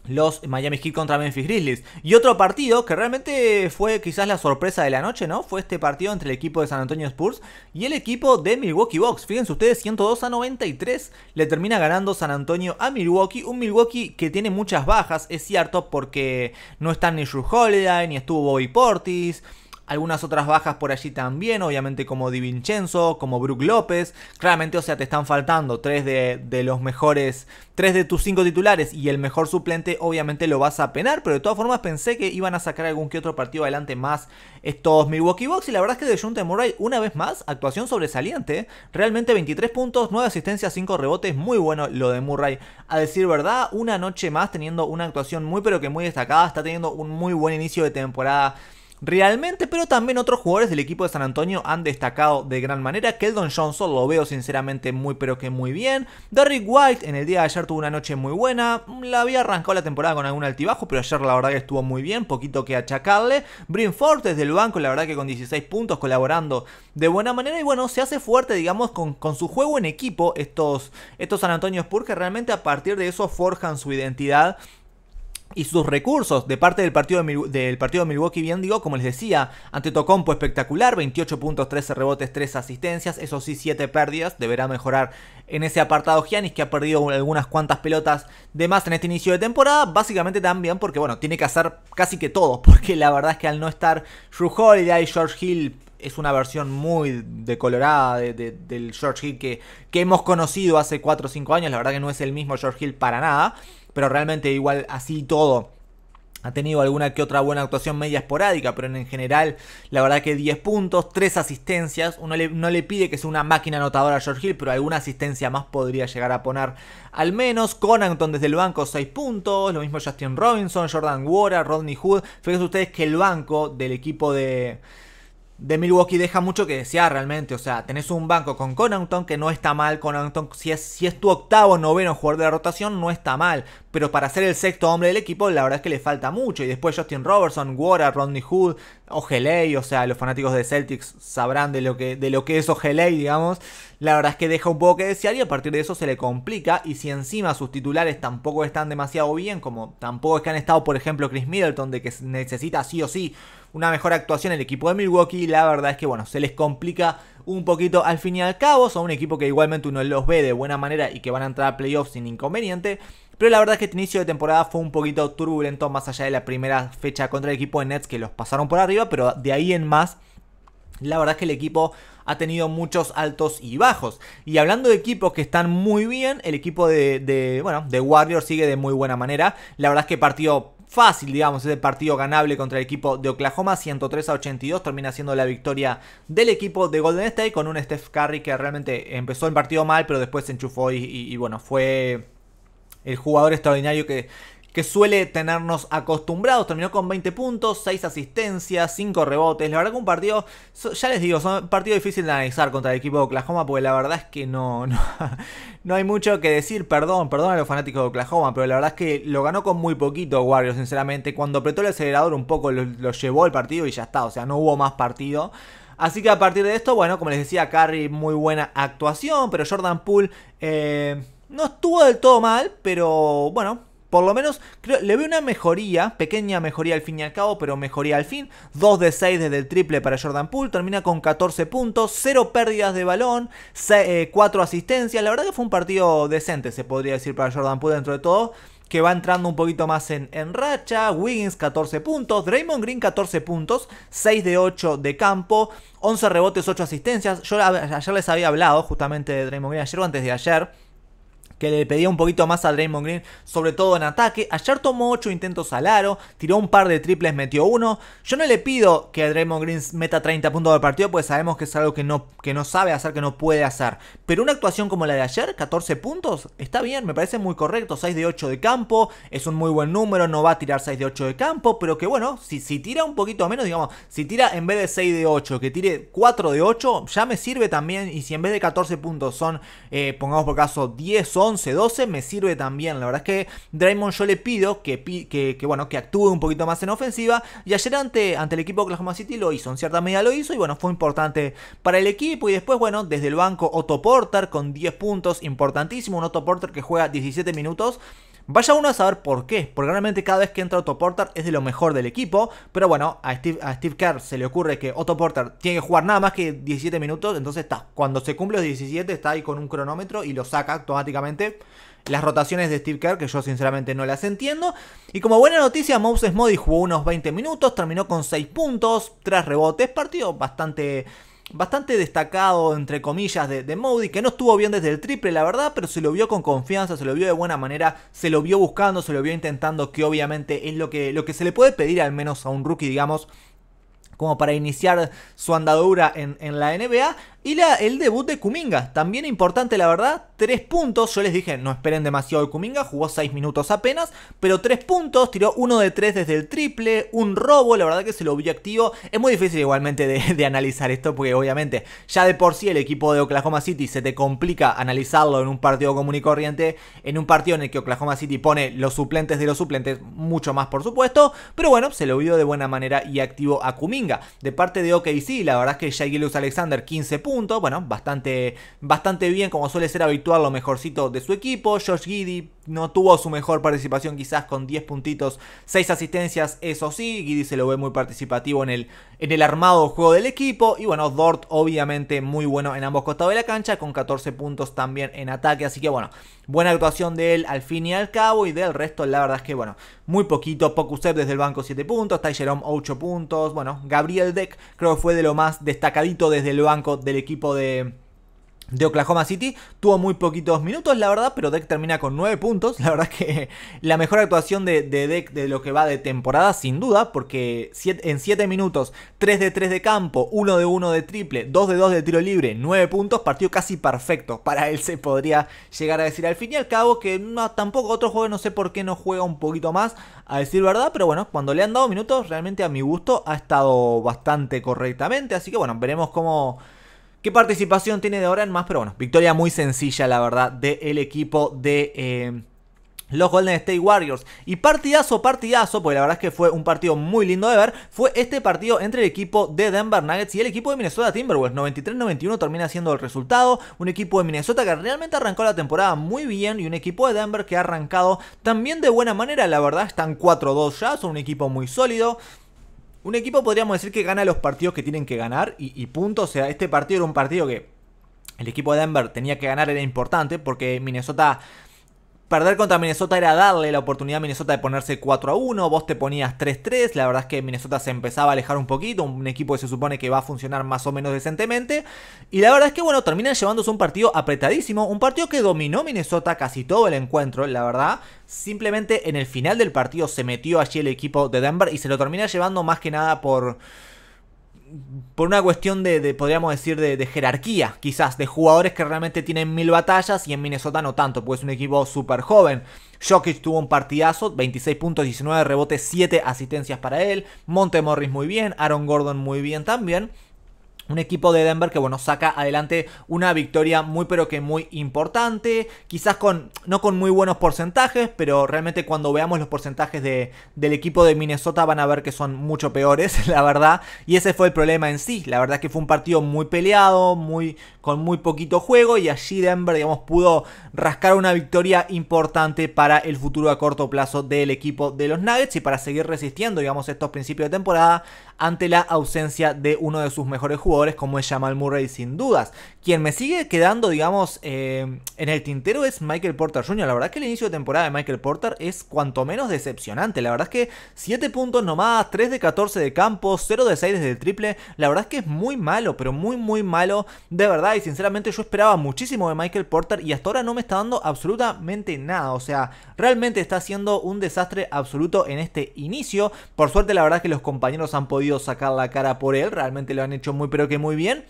los Miami Heat contra Memphis Grizzlies. Y otro partido que realmente fue quizás la sorpresa de la noche, ¿no? Fue este partido entre el equipo de San Antonio Spurs y el equipo de Milwaukee Bucks. Fíjense ustedes, 102 a 93 le termina ganando San Antonio a Milwaukee. Un Milwaukee que tiene muchas bajas, es cierto, porque no está ni Drew Holiday, ni estuvo Bobby Portis. Algunas otras bajas por allí también, obviamente como Di Vincenzo, como Brook López. Claramente, o sea, te están faltando tres de, los mejores, tres de tus cinco titulares y el mejor suplente, obviamente lo vas a penar. Pero de todas formas pensé que iban a sacar algún que otro partido adelante más estos Milwaukee Bucks. Y la verdad es que de de Murray, una vez más, actuación sobresaliente. Realmente 23 puntos, 9 asistencias, 5 rebotes. Muy bueno lo de Murray. A decir verdad, una noche más teniendo una actuación muy pero que muy destacada. Está teniendo un muy buen inicio de temporada realmente, pero también otros jugadores del equipo de San Antonio han destacado de gran manera. Keldon Johnson lo veo sinceramente muy pero que muy bien. Derrick White en el día de ayer tuvo una noche muy buena. La había arrancado la temporada con algún altibajo, pero ayer la verdad que estuvo muy bien, poquito que achacarle. Brin Ford desde el banco, la verdad que con 16 puntos colaborando de buena manera. Y bueno, se hace fuerte, digamos, con, con su juego en equipo estos, estos San Antonio Spurs que realmente a partir de eso forjan su identidad y sus recursos de parte del partido de, del partido Milwaukee bien digo, como les decía, ante Tocompo espectacular, 28 puntos, 13 rebotes, 3 asistencias, eso sí 7 pérdidas, deberá mejorar en ese apartado Giannis que ha perdido algunas cuantas pelotas de más en este inicio de temporada, básicamente también porque bueno, tiene que hacer casi que todo, porque la verdad es que al no estar Drew Holiday, George Hill es una versión muy decolorada del George Hill que, que hemos conocido hace 4 o 5 años, la verdad que no es el mismo George Hill para nada pero realmente igual así todo. Ha tenido alguna que otra buena actuación media esporádica, pero en general, la verdad que 10 puntos, 3 asistencias. Uno no le pide que sea una máquina anotadora a George Hill, pero alguna asistencia más podría llegar a poner. Al menos Anton desde el banco 6 puntos, lo mismo Justin Robinson, Jordan Wara, Rodney Hood. Fíjense ustedes que el banco del equipo de, de Milwaukee deja mucho que desear realmente. O sea, tenés un banco con Conanton que no está mal. Conanton, si es, si es tu octavo, noveno jugador de la rotación, no está mal. Pero para ser el sexto hombre del equipo, la verdad es que le falta mucho. Y después Justin Robertson, Wara, Rodney Hood, ogeley O sea, los fanáticos de Celtics sabrán de lo que, de lo que es ogeley digamos. La verdad es que deja un poco que desear y a partir de eso se le complica. Y si encima sus titulares tampoco están demasiado bien, como tampoco es que han estado, por ejemplo, Chris Middleton, de que necesita sí o sí una mejor actuación el equipo de Milwaukee. La verdad es que, bueno, se les complica un poquito al fin y al cabo. Son un equipo que igualmente uno los ve de buena manera y que van a entrar a playoffs sin inconveniente. Pero la verdad es que este inicio de temporada fue un poquito turbulento más allá de la primera fecha contra el equipo de Nets que los pasaron por arriba, pero de ahí en más la verdad es que el equipo ha tenido muchos altos y bajos. Y hablando de equipos que están muy bien, el equipo de, bueno, de Warriors sigue de muy buena manera. La verdad es que partió fácil, digamos, ese partido ganable contra el equipo de Oklahoma. 103 a 82 termina siendo la victoria del equipo de Golden State con un Steph Curry que realmente empezó el partido mal, pero después se enchufó y, y bueno, fue el jugador extraordinario que que suele tenernos acostumbrados. Terminó con 20 puntos, 6 asistencias, 5 rebotes. La verdad que un partido, ya les digo, es un partido difícil de analizar contra el equipo de Oklahoma, porque la verdad es que no, no, hay mucho que decir. Perdón, perdón a los fanáticos de Oklahoma, pero la verdad es que lo ganó con muy poquito Warriors, sinceramente. Cuando apretó el acelerador un poco, lo, llevó el partido y ya está, o sea, no hubo más partido. Así que a partir de esto, bueno, como les decía, Curry, muy buena actuación, pero Jordan Poole eh, no estuvo del todo mal, pero bueno, por lo menos le veo una mejoría, pequeña mejoría al fin y al cabo, pero mejoría al fin. 2 de 6 desde el triple para Jordan Poole, termina con 14 puntos, 0 pérdidas de balón, 4 eh, asistencias. La verdad que fue un partido decente, se podría decir, para Jordan Poole dentro de todo que va entrando un poquito más en, racha. Wiggins 14 puntos, Draymond Green 14 puntos, 6 de 8 de campo, 11 rebotes, 8 asistencias. Yo ayer les había hablado justamente de Draymond Green, ayer o antes de ayer que le pedía un poquito más a Draymond Green, sobre todo en ataque. Ayer tomó 8 intentos al aro, tiró un par de triples, metió uno. Yo no le pido que Draymond Green meta 30 puntos del partido, porque sabemos que es algo que no, que no sabe hacer, que no puede hacer. Pero una actuación como la de ayer, 14 puntos, está bien, me parece muy correcto. 6 de 8 de campo, es un muy buen número, no va a tirar 6 de 8 de campo, pero que bueno, si, si tira un poquito menos, digamos, si tira en vez de 6 de 8, que tire 4 de 8, ya me sirve también. Y si en vez de 14 puntos son, eh, pongamos por caso, 10 o 11, 12 me sirve también. La verdad es que Draymond yo le pido que, que, que, bueno, que actúe un poquito más en ofensiva. Y ayer ante, ante el equipo de Oklahoma City lo hizo, en cierta medida lo hizo y bueno, fue importante para el equipo. Y después, bueno, desde el banco Otto Porter con 10 puntos, importantísimo. Un Otto Porter que juega 17 minutos Vaya uno a saber por qué, porque realmente cada vez que entra Otto Porter es de lo mejor del equipo, pero bueno, a Steve, a Steve Kerr se le ocurre que Otto Porter tiene que jugar nada más que 17 minutos, entonces está, cuando se cumple los 17 está ahí con un cronómetro y lo saca automáticamente. Las rotaciones de Steve Kerr, que yo sinceramente no las entiendo. Y como buena noticia, Moses Smoddy jugó unos 20 minutos, terminó con 6 puntos, 3 rebotes, partido bastante bastante destacado, entre comillas, de, Modi, que no estuvo bien desde el triple, la verdad, pero se lo vio con confianza, se lo vio de buena manera, se lo vio buscando, se lo vio intentando, que obviamente es lo que, lo que se le puede pedir al menos a un rookie, digamos, como para iniciar su andadura en, la NBA. Y el debut de Kuminga, también importante la verdad, tres puntos, yo les dije no esperen demasiado de Kuminga, jugó seis minutos apenas, pero tres puntos, tiró uno de tres desde el triple, un robo, la verdad que se lo vio activo, es muy difícil igualmente de, de analizar esto porque obviamente ya de por sí el equipo de Oklahoma City se te complica analizarlo en un partido común y corriente, en un partido en el que Oklahoma City pone los suplentes de los suplentes, mucho más por supuesto, pero bueno, se lo vio de buena manera y activo a Kuminga. De parte de OK OKC, la verdad es que Gilus Alexander 15 puntos, bueno, bastante, bastante bien como suele ser habitual lo mejorcito de su equipo. Josh Giddy no tuvo su mejor participación quizás con 10 puntitos, 6 asistencias, eso sí, Giddy se lo ve muy participativo en el, en el armado juego del equipo y bueno, Dort obviamente muy bueno en ambos costados de la cancha con 14 puntos también en ataque, así que bueno, buena actuación de él al fin y al cabo y del resto la verdad es que bueno, muy poquito, Pokusev desde el banco 7 puntos, Tylerom 8 puntos, bueno, Gabriel Deck creo que fue de lo más destacadito desde el banco del equipo de, de Oklahoma City. Tuvo muy poquitos minutos, la verdad, pero Deck termina con 9 puntos. La verdad que la mejor actuación de, Deck de lo que va de temporada, sin duda, porque en 7 minutos, 3 de 3 de campo, 1 de 1 de triple, 2 de 2 de tiro libre, 9 puntos, partido casi perfecto. Para él se podría llegar a decir al fin y al cabo que no, tampoco otro juego, no sé por qué no juega un poquito más, a decir verdad, pero bueno, cuando le han dado minutos, realmente a mi gusto ha estado bastante correctamente. Así que bueno, veremos cómo qué participación tiene de ahora en más, pero bueno, victoria muy sencilla, la verdad, del equipo de... Eh, los Golden State Warriors. Y partidazo, partidazo, porque la verdad es que fue un partido muy lindo de ver, fue este partido entre el equipo de Denver Nuggets y el equipo de Minnesota Timberwolves. 93-91 termina siendo el resultado. Un equipo de Minnesota que realmente arrancó la temporada muy bien y un equipo de Denver que ha arrancado también de buena manera. La verdad están 4-2 ya, son un equipo muy sólido. Un equipo podríamos decir que gana los partidos que tienen que ganar y, punto. O sea, este partido era un partido que el equipo de Denver tenía que ganar, era importante porque Minnesota Perder contra Minnesota era darle la oportunidad a Minnesota de ponerse 4 a 1, vos te ponías 3-3, la verdad es que Minnesota se empezaba a alejar un poquito, un equipo que se supone que va a funcionar más o menos decentemente, y la verdad es que bueno, terminan llevándose un partido apretadísimo, un partido que dominó Minnesota casi todo el encuentro, la verdad, simplemente en el final del partido se metió allí el equipo de Denver y se lo termina llevando más que nada por por una cuestión de, podríamos decir, de, jerarquía, quizás, de jugadores que realmente tienen mil batallas y en Minnesota no tanto, pues es un equipo súper joven. Jokic tuvo un partidazo, 26 puntos, 19 rebotes, 7 asistencias para él. Monte Morris muy bien, Aaron Gordon muy bien también. Un equipo de Denver que, bueno, saca adelante una victoria muy pero que muy importante. Quizás con, no con muy buenos porcentajes, pero realmente cuando veamos los porcentajes del equipo de Minnesota van a ver que son mucho peores, la verdad. Y ese fue el problema en sí. La verdad es que fue un partido muy peleado, muy, con muy poquito juego. Y allí Denver, digamos, pudo rascar una victoria importante para el futuro a corto plazo del equipo de los Nuggets. Y para seguir resistiendo, digamos, estos principios de temporada ante la ausencia de uno de sus mejores jugadores como es Jamal Murray sin dudas. Quien me sigue quedando, digamos, eh, en el tintero es Michael Porter Jr. La verdad que el inicio de temporada de Michael Porter es cuanto menos decepcionante. La verdad es que 7 puntos nomás, 3 de 14 de campo, 0 de 6 desde el triple. La verdad es que es muy malo, pero muy, muy malo. De verdad, y sinceramente yo esperaba muchísimo de Michael Porter y hasta ahora no me está dando absolutamente nada. O sea, realmente está siendo un desastre absoluto en este inicio. Por suerte, la verdad es que los compañeros han podido sacar la cara por él. Realmente lo han hecho muy, pero que muy bien.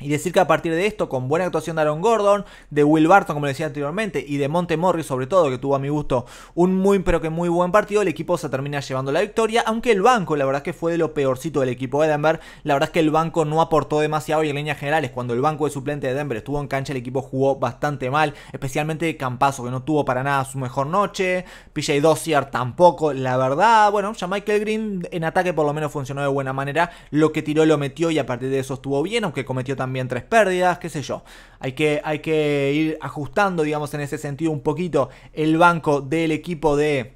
Y decir que a partir de esto, con buena actuación de Aaron Gordon, de Will Barton, como le decía anteriormente, y de Monte Morris, sobre todo, que tuvo a mi gusto un muy, pero que muy buen partido, el equipo se termina llevando la victoria. Aunque el banco, la verdad es que fue de lo peorcito del equipo de Denver. La verdad es que el banco no aportó demasiado y en líneas generales, cuando el banco de suplente de Denver estuvo en cancha, el equipo jugó bastante mal, especialmente Campazo, que no tuvo para nada su mejor noche. PJ Dossier tampoco, la verdad. Bueno, ya Michael Green en ataque por lo menos funcionó de buena manera. Lo que tiró lo metió y a partir de eso estuvo bien, aunque cometió también también tres pérdidas, qué sé yo. Hay que, hay que ir ajustando, digamos, en ese sentido un poquito el banco del equipo de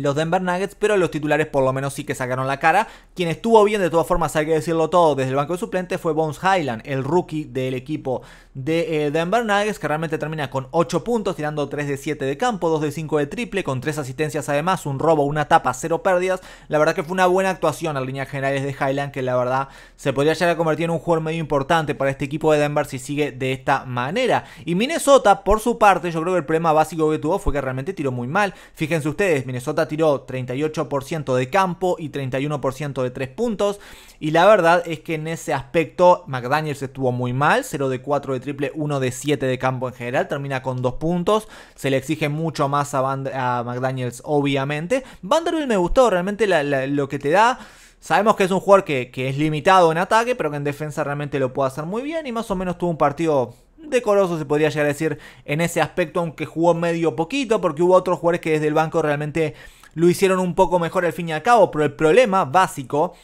los Denver Nuggets, pero los titulares por lo menos sí que sacaron la cara. Quien estuvo bien, de todas formas hay que decirlo todo, desde el banco de suplentes fue Bones Highland, el rookie del equipo de eh, Denver Nuggets, que realmente termina con 8 puntos, tirando 3 de 7 de campo, 2 de 5 de triple, con 3 asistencias además, un robo, una tapa, 0 pérdidas. La verdad que fue una buena actuación a líneas generales de Highland, que la verdad se podría llegar a convertir en un jugador medio importante para este equipo de Denver si sigue de esta manera. Y Minnesota, por su parte, yo creo que el problema básico que tuvo fue que realmente tiró muy mal. Fíjense ustedes, Minnesota tiró 38% de campo y 31% de 3 puntos. Y la verdad es que en ese aspecto McDaniels estuvo muy mal, 0 de 4 de triple, 1 de 7 de campo en general, termina con 2 puntos. Se le exige mucho más a, McDaniels, obviamente. Vanderbilt me gustó, realmente lo que te da... Sabemos que es un jugador que, que es limitado en ataque, pero que en defensa realmente lo puede hacer muy bien y más o menos tuvo un partido decoroso se podría llegar a decir en ese aspecto, aunque jugó medio poquito, porque hubo otros jugadores que desde el banco realmente lo hicieron un poco mejor al fin y al cabo, pero el problema básico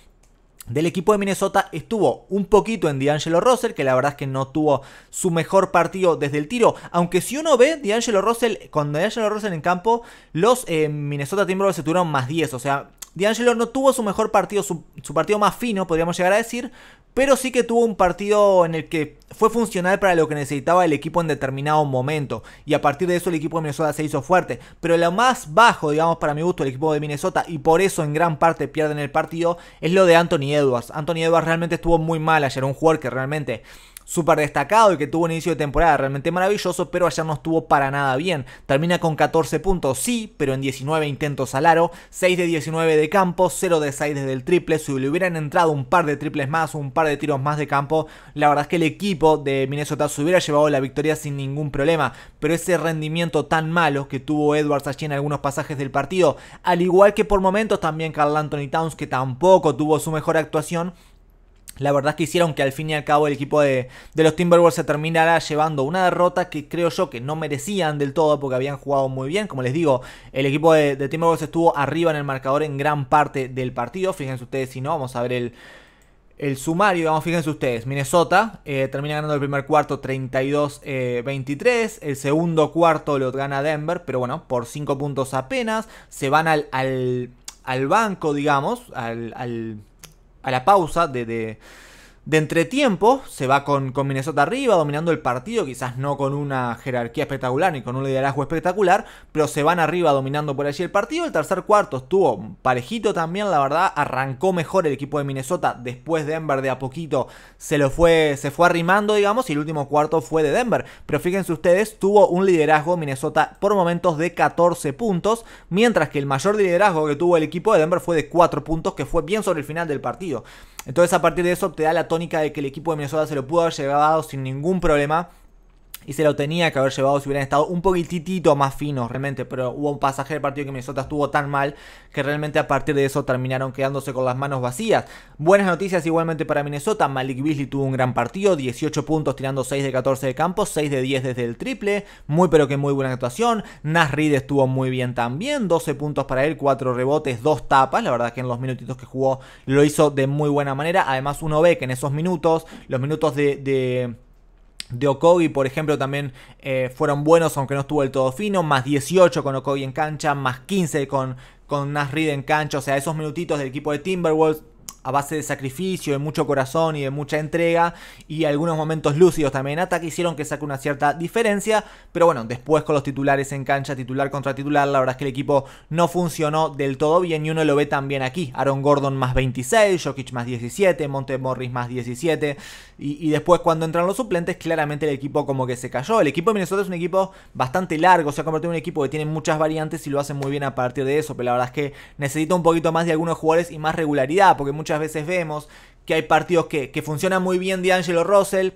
del equipo de Minnesota estuvo un poquito en D'Angelo Russell, que la verdad es que no tuvo su mejor partido desde el tiro. Aunque si uno ve D'Angelo Russell, Cuando D'Angelo Russell en campo, los eh, Minnesota Timberwolves se tuvieron más 10. O sea, D'Angelo no tuvo su mejor partido, su, su, partido más fino, podríamos llegar a decir, pero sí que tuvo un partido en el que fue funcional para lo que necesitaba el equipo en determinado momento. Y a partir de eso el equipo de Minnesota se hizo fuerte. Pero lo más bajo, digamos, para mi gusto, el equipo de Minnesota, y por eso en gran parte pierden el partido, es lo de Anthony Edwards. Anthony Edwards realmente estuvo muy mal ayer, un jugador que realmente súper destacado y que tuvo un inicio de temporada realmente maravilloso, pero allá no estuvo para nada bien. Termina con 14 puntos, sí, pero en 19 intentos al aro, 6 de 19 de campo, 0 de 6 desde el triple. Si le hubieran entrado un par de triples más, un par de tiros más de campo, la verdad es que el equipo de Minnesota se hubiera llevado la victoria sin ningún problema, pero ese rendimiento tan malo que tuvo Edwards allí en algunos pasajes del partido, al igual que por momentos también Carl Anthony Towns, que tampoco tuvo su mejor actuación, la verdad es que hicieron que al fin y al cabo el equipo de, los Timberwolves se terminara llevando una derrota que creo yo que no merecían del todo porque habían jugado muy bien. Como les digo, el equipo de, Timberwolves estuvo arriba en el marcador en gran parte del partido. Fíjense ustedes si no, vamos a ver el, el sumario, vamos, fíjense ustedes, Minnesota eh, termina ganando el primer cuarto 32-23, eh, el segundo cuarto lo gana Denver, pero bueno, por 5 puntos apenas, se van al, banco, digamos, al a la pausa de, de de entretiempo, se va con, Minnesota arriba, dominando el partido, quizás no con una jerarquía espectacular ni con un liderazgo espectacular, pero se van arriba dominando por allí el partido. El tercer cuarto estuvo parejito también, la verdad, arrancó mejor el equipo de Minnesota después de Denver de a poquito se lo fue, se fue arrimando, digamos, y el último cuarto fue de Denver. Pero fíjense ustedes, tuvo un liderazgo Minnesota por momentos de 14 puntos, mientras que el mayor liderazgo que tuvo el equipo de Denver fue de 4 puntos, que fue bien sobre el final del partido. Entonces a partir de eso te da la tónica de que el equipo de Minnesota se lo pudo haber llevado sin ningún problema y se lo tenía que haber llevado si hubieran estado un poquitito más finos realmente, pero hubo un pasaje del partido que Minnesota estuvo tan mal que realmente a partir de eso terminaron quedándose con las manos vacías. Buenas noticias igualmente para Minnesota, Malik Beasley tuvo un gran partido, 18 puntos tirando 6 de 14 de campo, 6 de 10 desde el triple, muy pero que muy buena actuación, Nas Reed estuvo muy bien también, 12 puntos para él, 4 rebotes, 2 tapas, la verdad que en los minutitos que jugó lo hizo de muy buena manera, además uno ve que en esos minutos, los minutos de de Okogi, por ejemplo, también eh, fueron buenos, aunque no estuvo del todo fino. Más 18 con Okogi en cancha, más 15 con, con Reed en cancha. O sea, esos minutitos del equipo de Timberwolves a base de sacrificio, de mucho corazón y de mucha entrega y algunos momentos lúcidos también en ataque hicieron que saque una cierta diferencia, pero bueno, después con los titulares en cancha, titular contra titular, la verdad es que el equipo no funcionó del todo bien y uno lo ve también aquí, Aaron Gordon más 26, Jokic más 17, Monte Morris más 17 y, y después cuando entran los suplentes claramente el equipo como que se cayó, el equipo de Minnesota es un equipo bastante largo, se ha convertido en un equipo que tiene muchas variantes y lo hace muy bien a partir de eso, pero la verdad es que necesita un poquito más de algunos jugadores y más regularidad, porque muchas veces vemos, que hay partidos que, funcionan muy bien de Angelo Russell,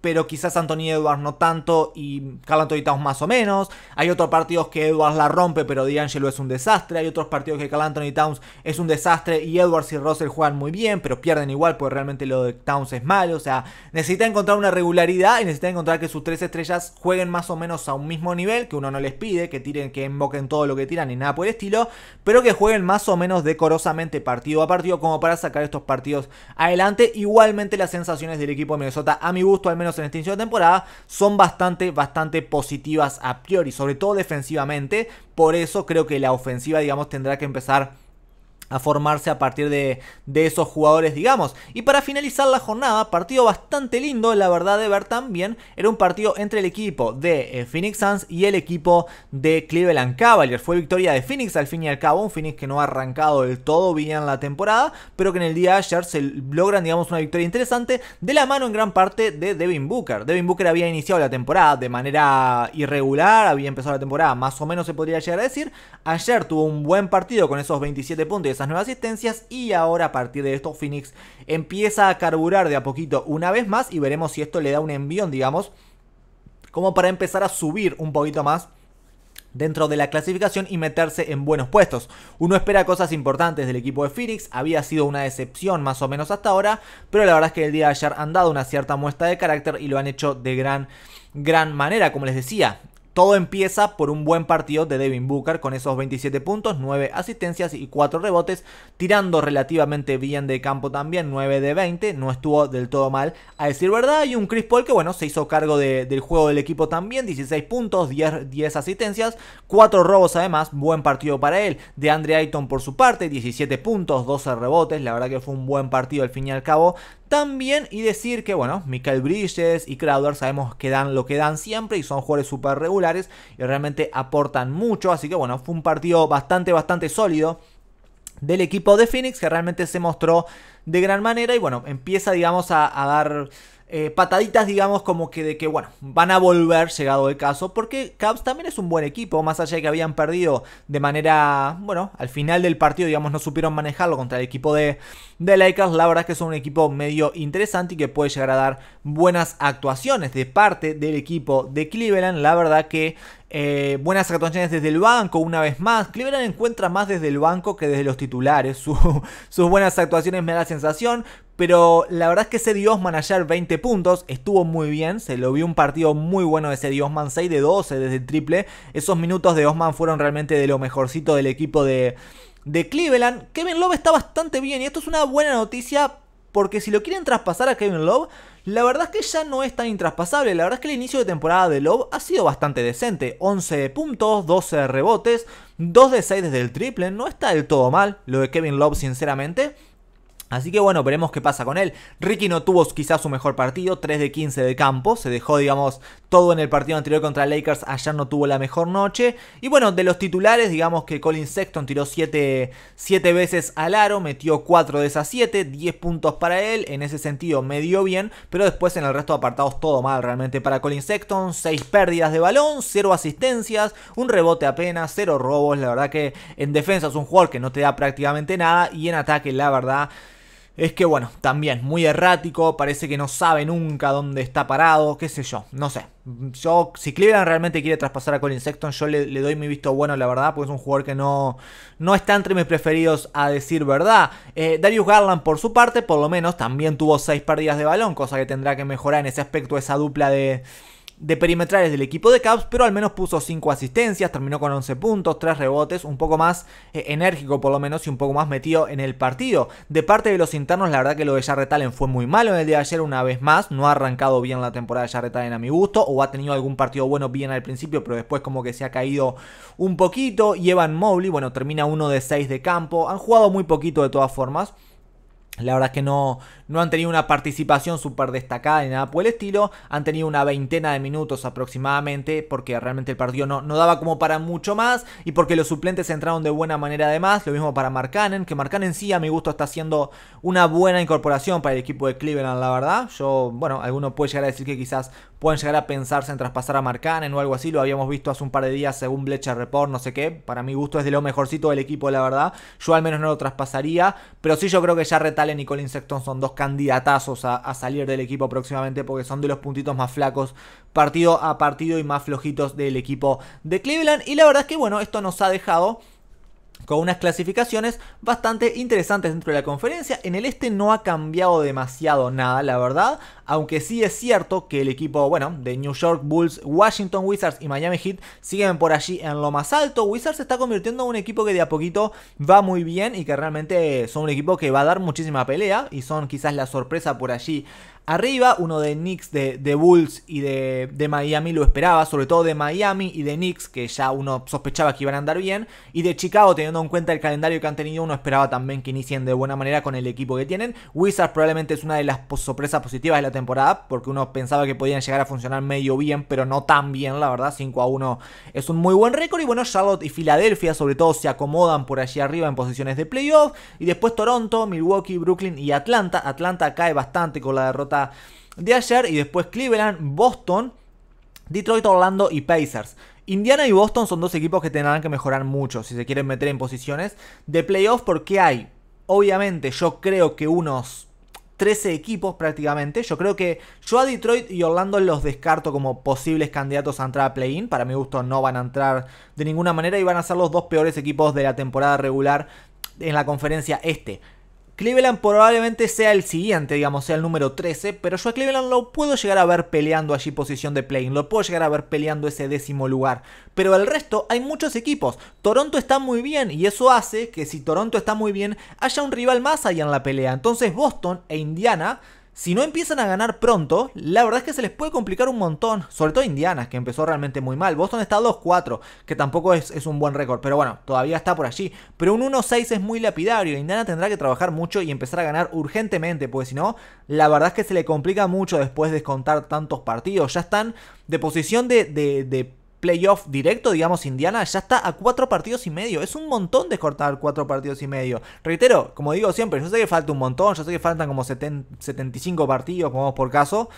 pero quizás Anthony Edwards no tanto y Carl Anthony Towns más o menos. Hay otros partidos que Edwards la rompe, pero D'Angelo es un desastre. Hay otros partidos que Carl Anthony Towns es un desastre y Edwards y Russell juegan muy bien, pero pierden igual porque realmente lo de Towns es malo. O sea, necesita encontrar una regularidad y necesita encontrar que sus tres estrellas jueguen más o menos a un mismo nivel, que uno no les pide, que tiren, que invoquen todo lo que tiran y nada por el estilo, pero que jueguen más o menos decorosamente partido a partido como para sacar estos partidos adelante. Igualmente las sensaciones del equipo de Minnesota, a mi gusto al menos en este de temporada, son bastante, bastante positivas a priori, sobre todo defensivamente. Por eso creo que la ofensiva, digamos, tendrá que empezar a formarse a partir de, esos jugadores, digamos. Y para finalizar la jornada, partido bastante lindo, la verdad de ver también, era un partido entre el equipo de eh, Phoenix Suns y el equipo de Cleveland Cavaliers. Fue victoria de Phoenix al fin y al cabo, un Phoenix que no ha arrancado del todo bien la temporada, pero que en el día de ayer se logran, digamos, una victoria interesante de la mano en gran parte de Devin Booker. Devin Booker había iniciado la temporada de manera irregular, había empezado la temporada más o menos se podría llegar a decir. Ayer tuvo un buen partido con esos 27 puntos nuevas asistencias y ahora a partir de esto Phoenix empieza a carburar de a poquito una vez más y veremos si esto le da un envión, digamos, como para empezar a subir un poquito más dentro de la clasificación y meterse en buenos puestos. Uno espera cosas importantes del equipo de Phoenix, había sido una decepción más o menos hasta ahora, pero la verdad es que el día de ayer han dado una cierta muestra de carácter y lo han hecho de gran, gran manera, como les decía. Todo empieza por un buen partido de Devin Booker con esos 27 puntos, 9 asistencias y 4 rebotes, tirando relativamente bien de campo también, 9 de 20, no estuvo del todo mal, a decir verdad, y un Chris Paul que bueno, se hizo cargo del juego del equipo también, 16 puntos, 10, 10 asistencias, 4 robos además, buen partido para él, de Andre Ayton por su parte, 17 puntos, 12 rebotes, la verdad que fue un buen partido al fin y al cabo también y decir que, bueno, Michael Bridges y Crowder sabemos que dan lo que dan siempre y son jugadores súper regulares y realmente aportan mucho. Así que, bueno, fue un partido bastante, bastante sólido del equipo de Phoenix que realmente se mostró de gran manera y, bueno, empieza, digamos, a, a dar eh, pataditas, digamos, como que de que, bueno, van a volver llegado el caso, porque Cavs también es un buen equipo, más allá de que habían perdido de manera, bueno, al final del partido, digamos, no supieron manejarlo contra el equipo de, de Lakers, la verdad es que es un equipo medio interesante y que puede llegar a dar buenas actuaciones de parte del equipo de Cleveland. La verdad que eh, buenas actuaciones desde el banco, una vez más. Cleveland encuentra más desde el banco que desde los titulares. sus buenas actuaciones me da la sensación. Pero la verdad es que ese Diosman ayer 20 puntos estuvo muy bien. Se lo vio un partido muy bueno de ese Diosman, 6 de 12 desde el triple. Esos minutos de Osman fueron realmente de lo mejorcito del equipo de, de Cleveland. Kevin Love está bastante bien y esto es una buena noticia porque si lo quieren traspasar a Kevin Love la verdad es que ya no es tan intraspasable, la verdad es que el inicio de temporada de Love ha sido bastante decente, 11 puntos, 12 rebotes, 2 de 6 desde el triple, no está del todo mal lo de Kevin Love sinceramente, Así que bueno, veremos qué pasa con él. Ricky no tuvo quizás su mejor partido, 3 de 15 de campo, se dejó, digamos, todo en el partido anterior contra Lakers, ayer no tuvo la mejor noche. Y bueno, de los titulares, digamos que Colin Sexton tiró 7, veces al aro, metió 4 de esas 7, 10 puntos para él, en ese sentido me dio bien, pero después en el resto de apartados todo mal realmente para Colin Sexton, 6 pérdidas de balón, 0 asistencias, un rebote apenas, 0 robos, la verdad que en defensa es un jugador que no te da prácticamente nada y en ataque la verdad es que, bueno, también muy errático, parece que no sabe nunca dónde está parado, qué sé yo, no sé. Yo, si Cleveland realmente quiere traspasar a Colin Sexton, yo le, doy mi visto bueno, la verdad, porque es un jugador que no, no está entre mis preferidos, a decir verdad. Eh, Darius Garland, por su parte, por lo menos, también tuvo seis pérdidas de balón, cosa que tendrá que mejorar en ese aspecto, esa dupla de de perimetrales del equipo de Caps, pero al menos puso 5 asistencias, terminó con 11 puntos, 3 rebotes, un poco más eh, enérgico por lo menos y un poco más metido en el partido. De parte de los internos, la verdad que lo de Jarretalen fue muy malo en el día de ayer una vez más, no ha arrancado bien la temporada de Jarretalen a mi gusto, o ha tenido algún partido bueno bien al principio, pero después como que se ha caído un poquito, y Evan Mobley, bueno, termina 1 de 6 de campo, han jugado muy poquito de todas formas, la verdad es que no, no han tenido una participación súper destacada ni nada por el estilo. Han tenido una veintena de minutos aproximadamente porque realmente el partido no, no daba como para mucho más y porque los suplentes entraron de buena manera además. Lo mismo para Marcanen, que Marcanen sí a mi gusto está haciendo una buena incorporación para el equipo de Cleveland, la verdad. Yo, bueno, alguno puede llegar a decir que quizás pueden llegar a pensarse en traspasar a Marcanen o algo así. Lo habíamos visto hace un par de días según Bleacher Report, no sé qué. Para mi gusto es de lo mejorcito del equipo, la verdad. Yo al menos no lo traspasaría, pero sí yo creo que ya retale y Colin Sexton son dos candidatazos a, salir del equipo próximamente porque son de los puntitos más flacos partido a partido y más flojitos del equipo de Cleveland. Y la verdad es que bueno, esto nos ha dejado con unas clasificaciones bastante interesantes dentro de la conferencia. En el este no ha cambiado demasiado nada, la verdad, aunque sí es cierto que el equipo, bueno, de New York Bulls, Washington Wizards y Miami Heat siguen por allí en lo más alto. Wizards se está convirtiendo en un equipo que de a poquito va muy bien y que realmente son un equipo que va a dar muchísima pelea y son quizás la sorpresa por allí arriba. Uno de Knicks, de, Bulls y de, de, Miami lo esperaba, sobre todo de Miami y de Knicks, que ya uno sospechaba que iban a andar bien. Y de Chicago, teniendo en cuenta el calendario que han tenido, uno esperaba también que inicien de buena manera con el equipo que tienen. Wizards probablemente es una de las sorpresas positivas de la temporada, porque uno pensaba que podían llegar a funcionar medio bien, pero no tan bien, la verdad. 5 a 1 es un muy buen récord. Y bueno, Charlotte y Filadelfia, sobre todo, se acomodan por allí arriba en posiciones de playoff. Y después Toronto, Milwaukee, Brooklyn y Atlanta. Atlanta cae bastante con la derrota de ayer y después Cleveland, Boston, Detroit, Orlando y Pacers. Indiana y Boston son dos equipos que tendrán que mejorar mucho si se quieren meter en posiciones de playoff porque hay, obviamente, yo creo que unos 13 equipos prácticamente. Yo creo que yo a Detroit y Orlando los descarto como posibles candidatos a entrar a play-in. Para mi gusto no van a entrar de ninguna manera y van a ser los dos peores equipos de la temporada regular en la conferencia este. Cleveland probablemente sea el siguiente, digamos, sea el número 13, pero yo a Cleveland lo puedo llegar a ver peleando allí posición de playing, lo puedo llegar a ver peleando ese décimo lugar. Pero el resto hay muchos equipos. Toronto está muy bien y eso hace que si Toronto está muy bien, haya un rival más allá en la pelea. Entonces Boston e Indiana si no empiezan a ganar pronto, la verdad es que se les puede complicar un montón, sobre todo Indiana, que empezó realmente muy mal. Boston está 2-4, que tampoco es, un buen récord, pero bueno, todavía está por allí. Pero un 1-6 es muy lapidario, Indiana tendrá que trabajar mucho y empezar a ganar urgentemente, porque si no, la verdad es que se le complica mucho después de descontar tantos partidos. Ya están de posición de, de, de playoff directo, digamos, Indiana ya está a cuatro partidos y medio. Es un montón de cortar cuatro partidos y medio. Reitero, como digo siempre, yo sé que falta un montón, yo sé que faltan como 75 partidos, como por caso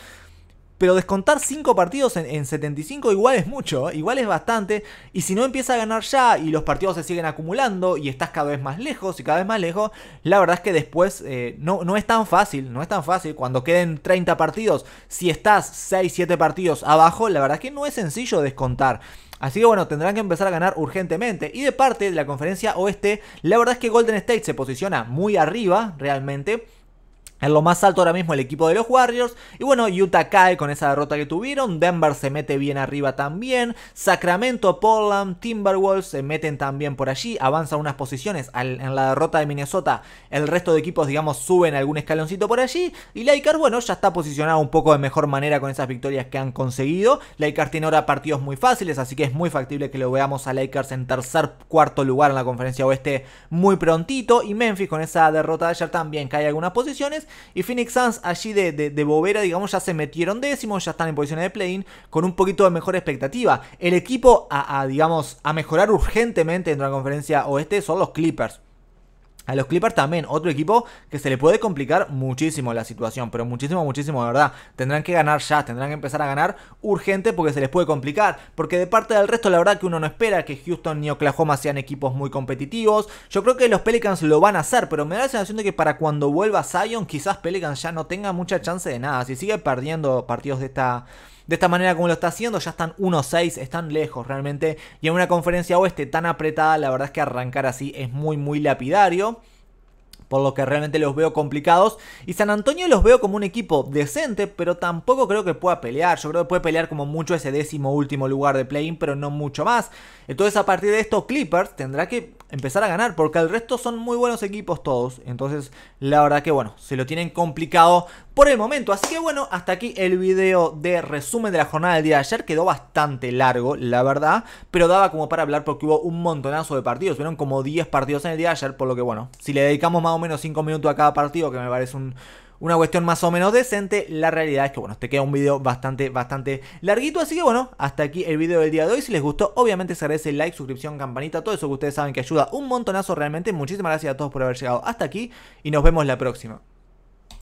pero descontar 5 partidos en, 75 igual es mucho, ¿eh? igual es bastante, y si no empieza a ganar ya y los partidos se siguen acumulando y estás cada vez más lejos y cada vez más lejos, la verdad es que después eh, no, no es tan fácil, no es tan fácil, cuando queden 30 partidos, si estás 6, 7 partidos abajo, la verdad es que no es sencillo descontar. Así que bueno, tendrán que empezar a ganar urgentemente. Y de parte de la conferencia oeste, la verdad es que Golden State se posiciona muy arriba realmente. En lo más alto ahora mismo el equipo de los Warriors. Y bueno, Utah cae con esa derrota que tuvieron. Denver se mete bien arriba también. Sacramento, Portland, Timberwolves se meten también por allí. Avanzan unas posiciones. en la derrota de Minnesota, el resto de equipos, digamos, suben algún escaloncito por allí. Y Lakers, bueno, ya está posicionado un poco de mejor manera con esas victorias que han conseguido. Lakers tiene ahora partidos muy fáciles, así que es muy factible que lo veamos a Lakers en tercer, cuarto lugar en la conferencia oeste muy prontito. Y Memphis con esa derrota de ayer también cae algunas posiciones. Y Phoenix Suns allí de, de, bobera, digamos, ya se metieron décimos, ya están en posiciones de play-in con un poquito de mejor expectativa. El equipo a, digamos, a mejorar urgentemente dentro de la conferencia oeste son los Clippers. A los Clippers también, otro equipo que se le puede complicar muchísimo la situación, pero muchísimo, muchísimo, de verdad. Tendrán que ganar ya, tendrán que empezar a ganar urgente porque se les puede complicar. Porque de parte del resto, la verdad que uno no espera que Houston ni Oklahoma sean equipos muy competitivos. Yo creo que los Pelicans lo van a hacer, pero me da la sensación de que para cuando vuelva Zion, quizás Pelicans ya no tenga mucha chance de nada. Si sigue perdiendo partidos de esta, de esta manera como lo está haciendo, ya están 1-6, están lejos realmente. Y en una conferencia oeste tan apretada, la verdad es que arrancar así es muy, muy lapidario por lo que realmente los veo complicados. Y San Antonio los veo como un equipo decente, pero tampoco creo que pueda pelear. Yo creo que puede pelear como mucho ese décimo último lugar de play-in, pero no mucho más. Entonces a partir de esto Clippers tendrá que empezar a ganar, porque el resto son muy buenos equipos todos. Entonces, la verdad que bueno, se lo tienen complicado por el momento. Así que bueno, hasta aquí el video de resumen de la jornada del día de ayer. Quedó bastante largo, la verdad, pero daba como para hablar porque hubo un montonazo de partidos. Fueron como 10 partidos en el día de ayer, por lo que bueno, si le dedicamos más o menos 5 minutos a cada partido, que me parece un una cuestión más o menos decente. La realidad es que, bueno, te queda un video bastante, bastante larguito. Así que, bueno, hasta aquí el video del día de hoy. Si les gustó, obviamente se agradece like, suscripción, campanita, todo eso que ustedes saben que ayuda un montonazo realmente. Muchísimas gracias a todos por haber llegado hasta aquí y nos vemos la próxima.